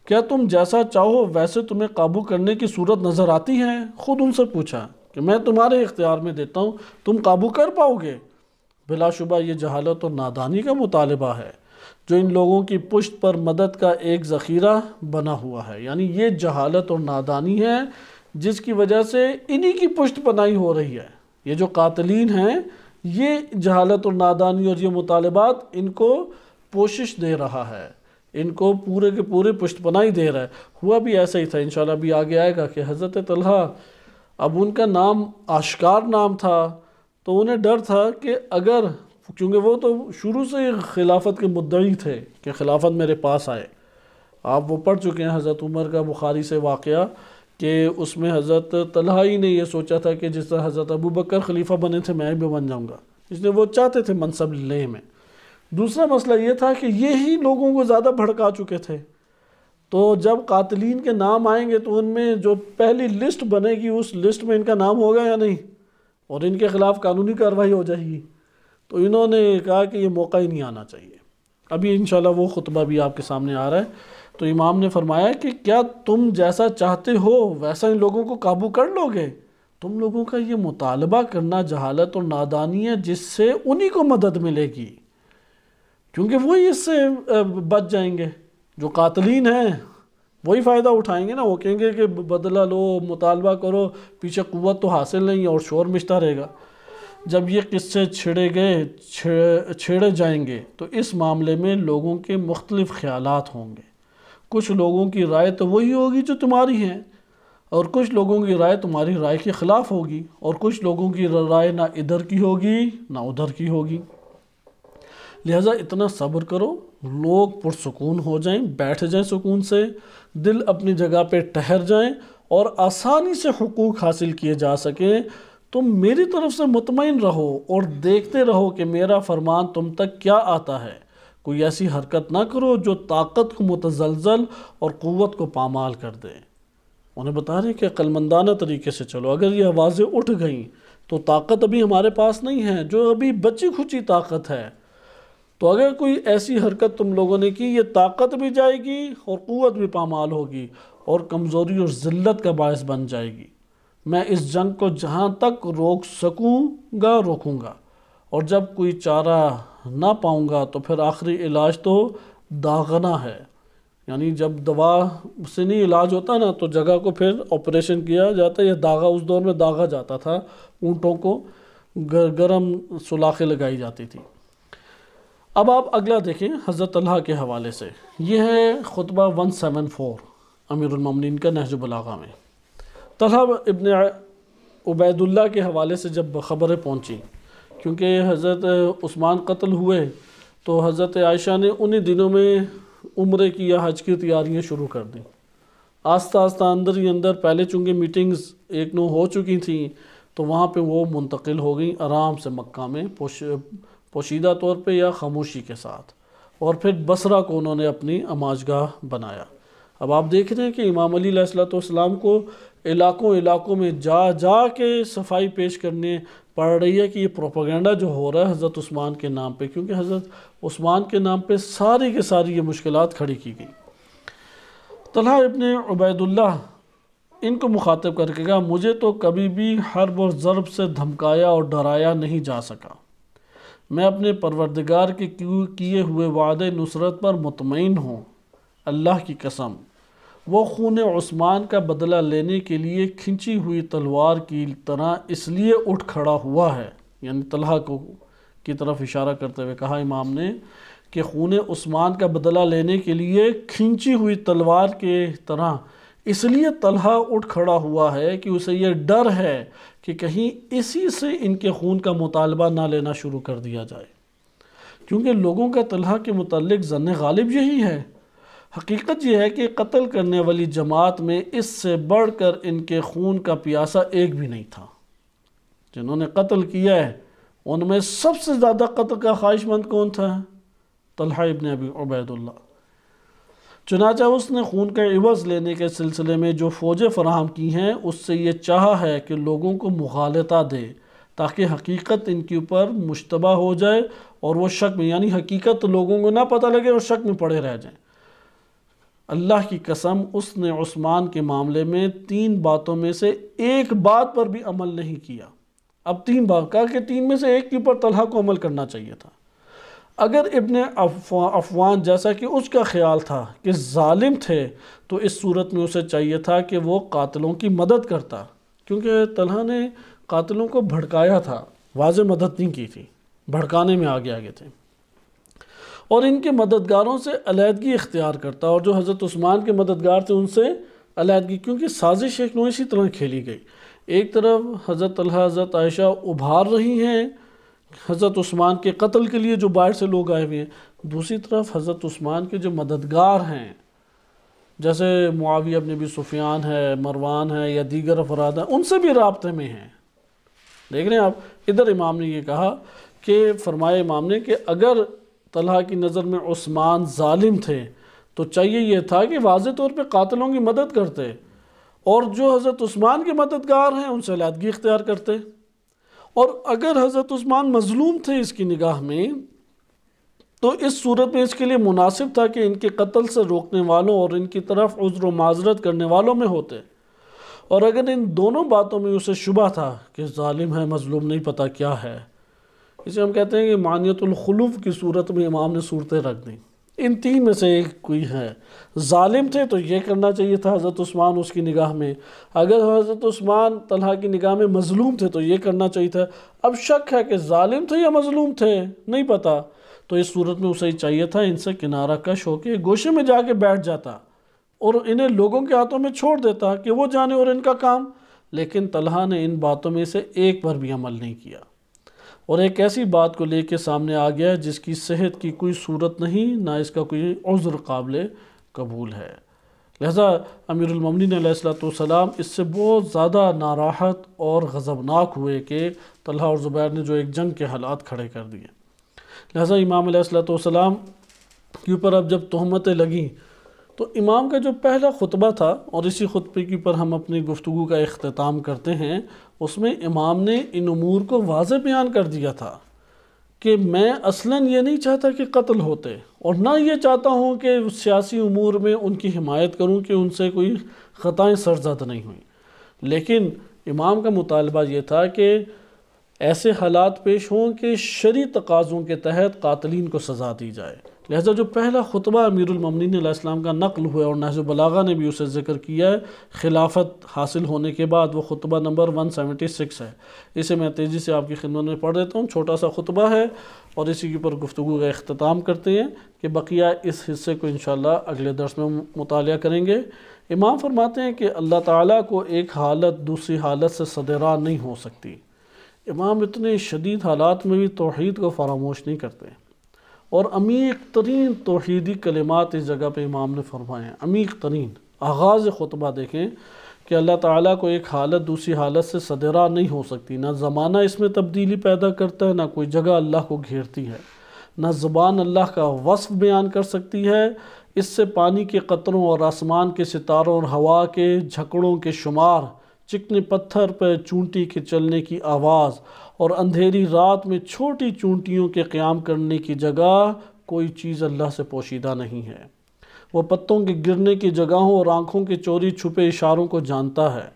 A: क्या तुम जैसा चाहो वैसे तुम्हें काबू करने की सूरत नज़र आती है ख़ुद उनसे पूछा कि मैं तुम्हारे इख्तियार में देता हूँ तुम काबू कर पाओगे बिलाशुबा ये जहालत और नादानी का मुतालबा है जो इन लोगों की पुश्त पर मदद का एक ज़ख़ीरा बना हुआ है यानी ये जहालत और नादानी है जिसकी वजह से इन्हीं की पुश्त पनाई हो रही है ये जो कातलीन हैं ये जहालत और नादानी और ये मुतालबात इनको पोशिश दे रहा है इनको पूरे के पूरे बनाई दे रहा है हुआ भी ऐसा ही था इन भी आगे आएगा कि हज़रत तलहा अब उनका नाम आशकार नाम था तो उन्हें डर था कि अगर क्योंकि वो तो शुरू से खिलाफत के मुद्दई थे कि खिलाफत मेरे पास आए आप वो पढ़ चुके हैं हज़रत उमर का बुखारी से वाक़ कि उसमें हज़रत तलहा ही ने यह सोचा था कि जिस तरह हज़रत अबू बकर खलीफा बने थे मैं भी बन जाऊँगा इसलिए वो चाहते थे मनसब ले में दूसरा मसला ये था कि ये ही लोगों को ज़्यादा भड़का चुके थे तो जब कातलीन के नाम आएंगे तो उनमें जो पहली लिस्ट बनेगी उस लिस्ट में इनका नाम होगा या नहीं और इनके ख़िलाफ़ कानूनी कार्रवाई हो जाएगी तो इन्होंने कहा कि ये मौका ही नहीं आना चाहिए अभी इन वो ख़ुतबा भी आपके सामने आ रहा है तो इमाम ने फरमाया कि क्या तुम जैसा चाहते हो वैसा इन लोगों को काबू कर लोगे तुम लोगों का ये मुतालबा करना जहालत और नादानी है जिससे उन्हीं को मदद मिलेगी क्योंकि वही इससे बच जाएंगे जो कातलिन हैं वही फ़ायदा उठाएंगे ना वो कहेंगे कि बदला लो मुतालबा करो पीछे कुत तो हासिल नहीं है और शोर मिशता रहेगा जब ये किस्से छिड़े गए छिड़े, छिड़े जाएंगे तो इस मामले में लोगों के मुख्तलिफ़ ख्याल होंगे कुछ लोगों की राय तो वही होगी जो तुम्हारी है और कुछ लोगों की राय तुम्हारी राय के ख़िलाफ़ होगी और कुछ लोगों की राय ना इधर की होगी ना उधर की होगी लिहाजा इतना सब्र करो लोग पुरसकून हो जाएं बैठ जाएं सुकून से दिल अपनी जगह पे ठहर जाएं और आसानी से हकूक़ हासिल किए जा सकें तो मेरी तरफ से मुतमिन रहो और देखते रहो कि मेरा फरमान तुम तक क्या आता है कोई ऐसी हरकत ना करो जो ताकत को मुतजलजल और क़वत को पामाल कर दे उन्हें बता रहे कि अक्लमंदाना तरीके से चलो अगर ये आवाज़ें उठ गईं तो ताकत अभी हमारे पास नहीं है जो अभी बची खुची ताकत है तो अगर कोई ऐसी हरकत तुम लोगों ने की ये ताकत भी जाएगी और क़वत भी पामाल होगी और कमज़ोरी और ज़िल्त का बायस बन जाएगी मैं इस जंग को जहाँ तक रोक सकूँगा रोकूँगा और जब कोई चारा ना पाऊँगा तो फिर आखिरी इलाज तो दागना है यानी जब दवा से नहीं इलाज होता ना तो जगह को फिर ऑपरेशन किया जाता है या दागा उस दौर में दागा जाता था ऊँटों को गर गर्म सुलाखें लगाई जाती थी अब आप अगला देखें हज़रत अल्लाह के हवाले से यह है ख़ुतबा वन सेवन फ़ोर अमीरमिन का नहजुबलागा में तलहा इबन उबैदुल्ला के हवाले से जब ख़बरें पहुँची क्योंकि हज़रत उस्मान कत्ल हुए तो हज़रत आयशा ने उन्हीं दिनों में उम्र की या हज की तैयारियाँ शुरू कर दी आस्ता आस्ता अंदर ही अंदर पहले चूँकि मीटिंग्स एक नौ हो चुकी थी तो वहाँ पर वो मुंतकिल हो गई आराम से मक्का में पोशीदा तौर पे या खामोशी के साथ और फिर बसरा को उन्होंने अपनी अमाजगाह बनाया अब आप देख रहे हैं कि इमाम अली को इलाकों इलाकों में जा जा के सफाई पेश करने पड़ रही है कि ये प्रोपागेंडा जो हो रहा है हज़रत उस्मान के नाम पे क्योंकि हज़रत उस्मान के नाम पे सारी के सारी ये मुश्किल खड़ी की गई तलहा इबन उबैदुल्ला इनको मुखातब करके कहा मुझे तो कभी भी हरब और ज़रब से धमकाया और डराया नहीं जा सका मैं अपने परवरदगार के किए हुए वादे नुसरत पर मुतमिन हूँ अल्लाह की कसम वो खून उस्मान का बदला लेने के लिए खिंची हुई तलवार की तरह इसलिए उठ खड़ा हुआ है यानी तलह को की तरफ इशारा करते हुए कहा इमाम ने कि खून उस्मान का बदला लेने के लिए खिंची हुई तलवार के तरह इसलिए तलह उठ खड़ा हुआ है कि उसे यह डर है कि कहीं इसी से इनके खून का मुतालबा ना लेना शुरू कर दिया जाए क्योंकि लोगों का तलहा के मतलब जन गालिब यही है हकीकत यह है कि कत्ल करने वाली जमात में इससे बढ़ कर इनके खून का प्यासा एक भी नहीं था जिन्होंने कत्ल किया है उनमें सबसे ज़्यादा कत्ल का ख्वाहिशमंद कौन था तलहा इबन अबी उबैदुल्ला चुनाचा उसने खून का इवज़ लेने के सिलसिले में जो फ़ौजें फराहम की हैं उससे ये चाह है कि लोगों को मुखालता दे ताकि हकीकत इनके ऊपर मुशतबा हो जाए और वो शक में यानी हकीकत लोगों को ना पता लगे और शक में पड़े रह जाएं अल्लाह की कसम उसने उस्मान के मामले में तीन बातों में से एक बात पर भी अमल नहीं किया अब तीन बात कहा कि तीन में से एक के ऊपर तलहा को अमल करना चाहिए था अगर इबन अफवान जैसा कि उसका ख्याल था कि ालिम थे तो इस सूरत में उसे चाहिए था कि वो कातलों की मदद करता क्योंकि तलहा ने कातलों को भड़काया था वाज मदद नहीं की थी भड़काने में आगे आगे थे और इनके मददगारों से अलीहदगी इख्तियार करता और जो हज़रत उस्मान के मददगार थे उनसे अलीहदगी क्योंकि साजिश एक नौ इसी तरह खेली गई एक तरफ हज़रत हज़रत आयशा उभार रही हैं हज़रत उस्मान के कत्ल के लिए जो बाहर से लोग आए हुए हैं दूसरी तरफ हज़रत उस्मान के जो मददगार हैं जैसे मुआविया अपने भी सुफियान है मरवान है या दीगर अफराद हैं उनसे भी रबते में हैं देख रहे हैं आप इधर इमाम ने ये कहा कि फरमाए इमाम ने कि अगर तलहा की नज़र में उस्मान ालिम थे तो चाहिए यह था कि वाज तौर पर कातलों की मदद करते और जो हज़रत उस्मान के मददगार हैं उनसे अलीदगी इख्तियार करते और अगर हज़रत उस्मान मज़लूम थे इसकी निगाह में तो इस सूरत में इसके लिए मुनासिब था कि इनके कत्ल से रोकने वालों और इनकी तरफ उज्र माजरत करने वालों में होते और अगर इन दोनों बातों में उसे शुबा था कि ालिम है मज़लूम नहीं पता क्या है इसे हम कहते हैं कि मानियतुलखलूफ़ की सूरत में इमाम ने सूरतें रख दी इन तीन में से एक कोई है ालिम थे तो ये करना चाहिए था हज़रत उस्मान उसकी निगाह में अगर हज़रत स्मान तलहा की निगाह में मज़लूम थे तो ये करना चाहिए था अब शक है कि ालिम थे या मज़लूम थे नहीं पता तो इस सूरत में उसे चाहिए था इनसे किनारा कश होकर गोशे में जाके बैठ जाता और इन्हें लोगों के हाथों में छोड़ देता कि वो जाने और इनका काम लेकिन तलहा ने इन बातों में से एक पर भी अमल नहीं किया और एक ऐसी बात को लेकर सामने आ गया है जिसकी सेहत की कोई सूरत नहीं ना इसका कोई उज़्र काबिल कबूल है लिहाजा अमीरमिन सलाम इससे बहुत ज़्यादा नाराहत और गज़बनाक हुए कि तलहा और ज़ुबैर ने जो एक जंग के हालात खड़े कर दिए लिहाजा इमाम सलाम के ऊपर अब जब तहमतें लगीं तो इमाम का जो पहला खुतबा था और इसी खुतबे के ऊपर हम अपनी गुफ्तु का अख्ताम करते हैं उसमें इमाम ने इन अमूर को वाज बयान कर दिया था कि मैं असला ये नहीं चाहता कि कत्ल होते और ना ये चाहता हूँ कि सियासी अमूर में उनकी हमायत करूँ कि उनसे कोई ख़ताएँ सरजद नहीं हुई लेकिन इमाम का मुतालबा ये था कि ऐसे हालात पेश हों कि शरी तकाज़ों के तहत कातलीन को सज़ा दी जाए लिहाजा जो पहला ख़ुतबा अमीरमिनम का नकल हुआ और नहज बलागा ने भी उसे जिक्र किया है खिलाफत हासिल होने के बाद वो ख़ुतबा नंबर वन सेवेंटी सिक्स है इसे मैं तेज़ी से आपकी खिदमत में पढ़ देता हूँ छोटा सा खुतबा है और इसी के ऊपर गुफ्तु का अख्ताम करते हैं कि बकिया इस हिस्से को इन अगले दर्स में मुताल करेंगे इमाम फरमाते हैं कि अल्लाह ताला को एक हालत दूसरी हालत से सदरा नहीं हो सकती इमाम इतने शदीद हालात में भी तोहद को फरामोश नहीं करते और अमीक तरीन तोहदी कलिमात इस जगह पर इमाम ने फरमाए हैं अमीक तरीन आगाज़ खुतबा देखें कि अल्लाह ताला को एक हालत दूसरी हालत से सदरा नहीं हो सकती ना ज़माना इसमें तब्दीली पैदा करता है ना कोई जगह अल्लाह को घेरती है ना ज़बान अल्लाह का वस्फ बयान कर सकती है इससे पानी के कतरों और आसमान के सितारों और हवा के झकड़ों के शुमार चिकने पत्थर पर चूंटी के चलने की आवाज़ और अंधेरी रात में छोटी चूंटियों के क़्याम करने की जगह कोई चीज़ अल्लाह से पोशीदा नहीं है वह पत्तों के गिरने की जगहों और आँखों के चोरी छुपे इशारों को जानता है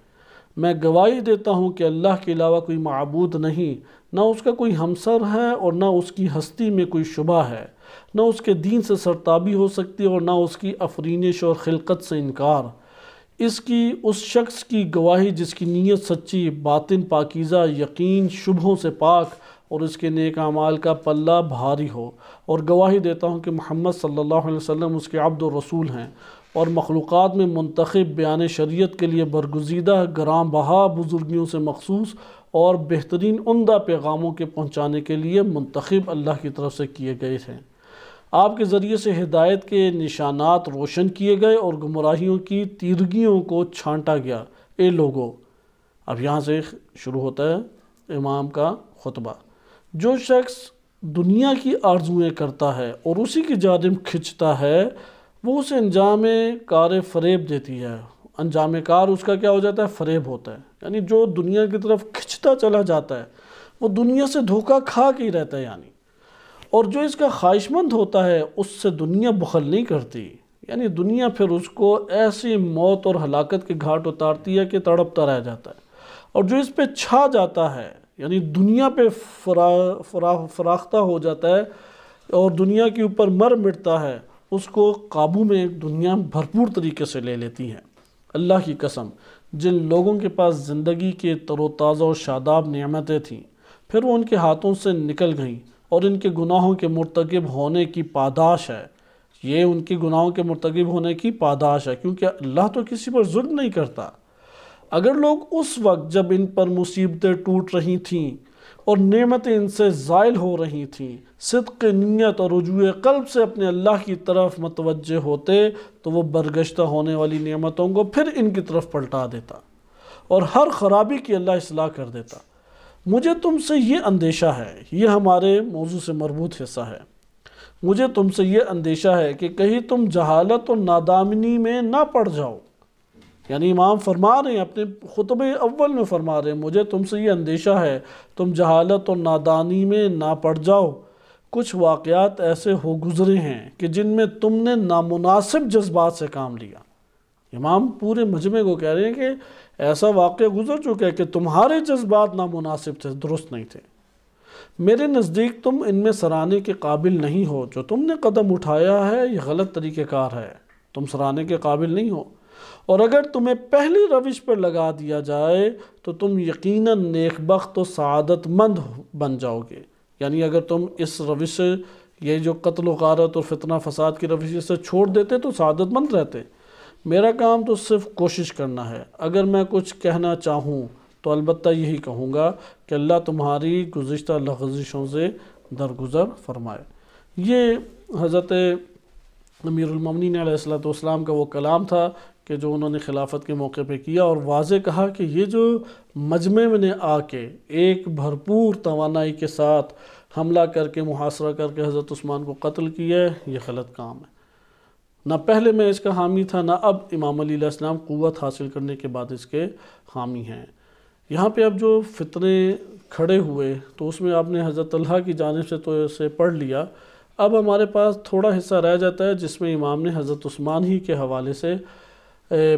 A: मैं गवाही देता हूँ कि अल्लाह के अलावा कोई मबूद नहीं ना उसका कोई हमसर है और ना उसकी हस्ती में कोई शुबा है ना उसके दीन से सरताबी हो सकती है और ना उसकी अफरीनश और खिलकत से इनकार इसकी उस शख्स की गवाही जिसकी नीयत सच्ची बातिन पाकिज़ा यकीन शुभों से पाक और इसके नेक अमाल का पल्ला भारी हो और गवाही देता हूँ कि मोहम्मद सल्लल्लाहु अलैहि वसल्लम उसके अब्द रसूल हैं और मखलूक़ में मंतखब बयान शरीयत के लिए बरगुजीदा ग्राम बहा बुज़ुर्गियों से मखसूस और बेहतरीन उमदा पैगामों के पहुँचाने के लिए मंतखब अल्लाह की तरफ से किए गए थे आपके ज़रिए से हिदायत के निशानात रोशन किए गए और गुमराहियों की तीरगियों को छांटा गया ए लोगों अब यहाँ से शुरू होता है इमाम का खुतबा जो शख्स दुनिया की आर्जुएँ करता है और उसी की जानब खिंचता है वो उसे अंजाम कार फरेब देती है अंजाम कार उसका क्या हो जाता है फरेब होता है यानी जो दुनिया की तरफ खिंचता चला जाता है वो दुनिया से धोखा खा के ही रहता है यानी और जो इसका ख्वाहिशमंद होता है उससे दुनिया बखल नहीं करती यानी दुनिया फिर उसको ऐसी मौत और हलाकत के घाट उतारती है कि तड़पता रह जाता है और जो इस पर छा जाता है यानी दुनिया पे फरा फरा फराख्ता हो जाता है और दुनिया के ऊपर मर मिटता है उसको काबू में दुनिया भरपूर तरीके से ले लेती है अल्लाह की कसम जिन लोगों के पास ज़िंदगी के तरोताज़ा और शादाब नियामतें थीं फिर वो उनके हाथों से निकल गईं और इनके गुनाहों के मरतकब होने की पादाश है ये उनके गुनाहों के मरतकब होने की पादाश है क्योंकि अल्लाह तो किसी पर जुल्म नहीं करता अगर लोग उस वक्त जब इन पर मुसीबतें टूट रही थीं और नेमतें इनसे ज़ायल हो रही थीं सदक नीयत और रजू कल्ब से अपने अल्लाह की तरफ मतवजह होते तो वो बरगश्ता होने वाली नेमतों को फिर इनकी तरफ पलटा देता और हर ख़राबी की अल्लाह असलाह कर देता मुझे तुमसे ये अंदेशा है ये हमारे मौजू से मरबूत हिस्सा है मुझे तुमसे ये अंदेशा है कि कहीं तुम जहालत और नादामिनी में ना पड़ जाओ यानी इमाम फरमा रहे हैं अपने खुतब अव्वल में फरमा रहे हैं मुझे तुमसे ये अंदेशा है तुम जहालत और नादानी में ना पड़ जाओ कुछ वाक़ात ऐसे हो गुज़रे हैं कि जिनमें तुमने नामुनासिब जज्बात से काम लिया इमाम पूरे मजमे को कह रहे हैं कि ऐसा वाक़ गुजर चुका है कि तुम्हारे जज्बात नामनासिब थे दुरुस्त नहीं थे मेरे नज़दीक तुम इनमें सराहने के काबिल नहीं हो जो तुमने कदम उठाया है ये गलत तरीक़ेकार है तुम सराहने के काबिल नहीं हो और अगर तुम्हें पहली रविश पर लगा दिया जाए तो तुम यकीन नेकबख्त तो सदतमंद बन जाओगे यानी अगर तुम इस रविश ये जो कत्ल वारत और फितना फसाद की रविश से छोड़ देते तो सदतमंद रहते मेरा काम तो सिर्फ कोशिश करना है अगर मैं कुछ कहना चाहूँ तो अलबत् यही कहूँगा कि अल्लाह तुम्हारी गुज्त लफजिशों से दरगुजर फरमाए ये हज़रत अमीरमिन नेलाम का वो कलाम था कि जो उन्होंने खिलाफत के मौके पे किया और वाज कहा कि ये जो मजमे में आके एक भरपूर तोानाई के साथ हमला करके मुहासरा करके हज़रत उस्मान को कत्ल किया है ये गलत काम है ना पहले मैं इसका हामी था ना अब इमाम अलीसम क़वत हासिल करने के बाद इसके हामी हैं यहाँ पे अब जो फितने खड़े हुए तो उसमें आपने हज़रतल्ला की जानब से तो इसे पढ़ लिया अब हमारे पास थोड़ा हिस्सा रह जाता है जिसमें इमाम ने हज़रत उस्मान ही के हवाले से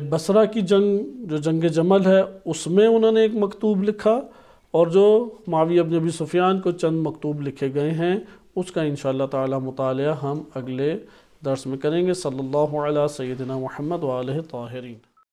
A: बसरा की जंग जो जंग जमल है उसमें उन्होंने एक मकतूब लिखा और जो मावी अब नबी सुफियान को चंद मकतूब लिखे गए हैं उसका इन ताला मुताल हम अगले दर्स में करेंगे सल्लल्लाहु अलैहि सैदना मोहम्मद वाल ताहरीन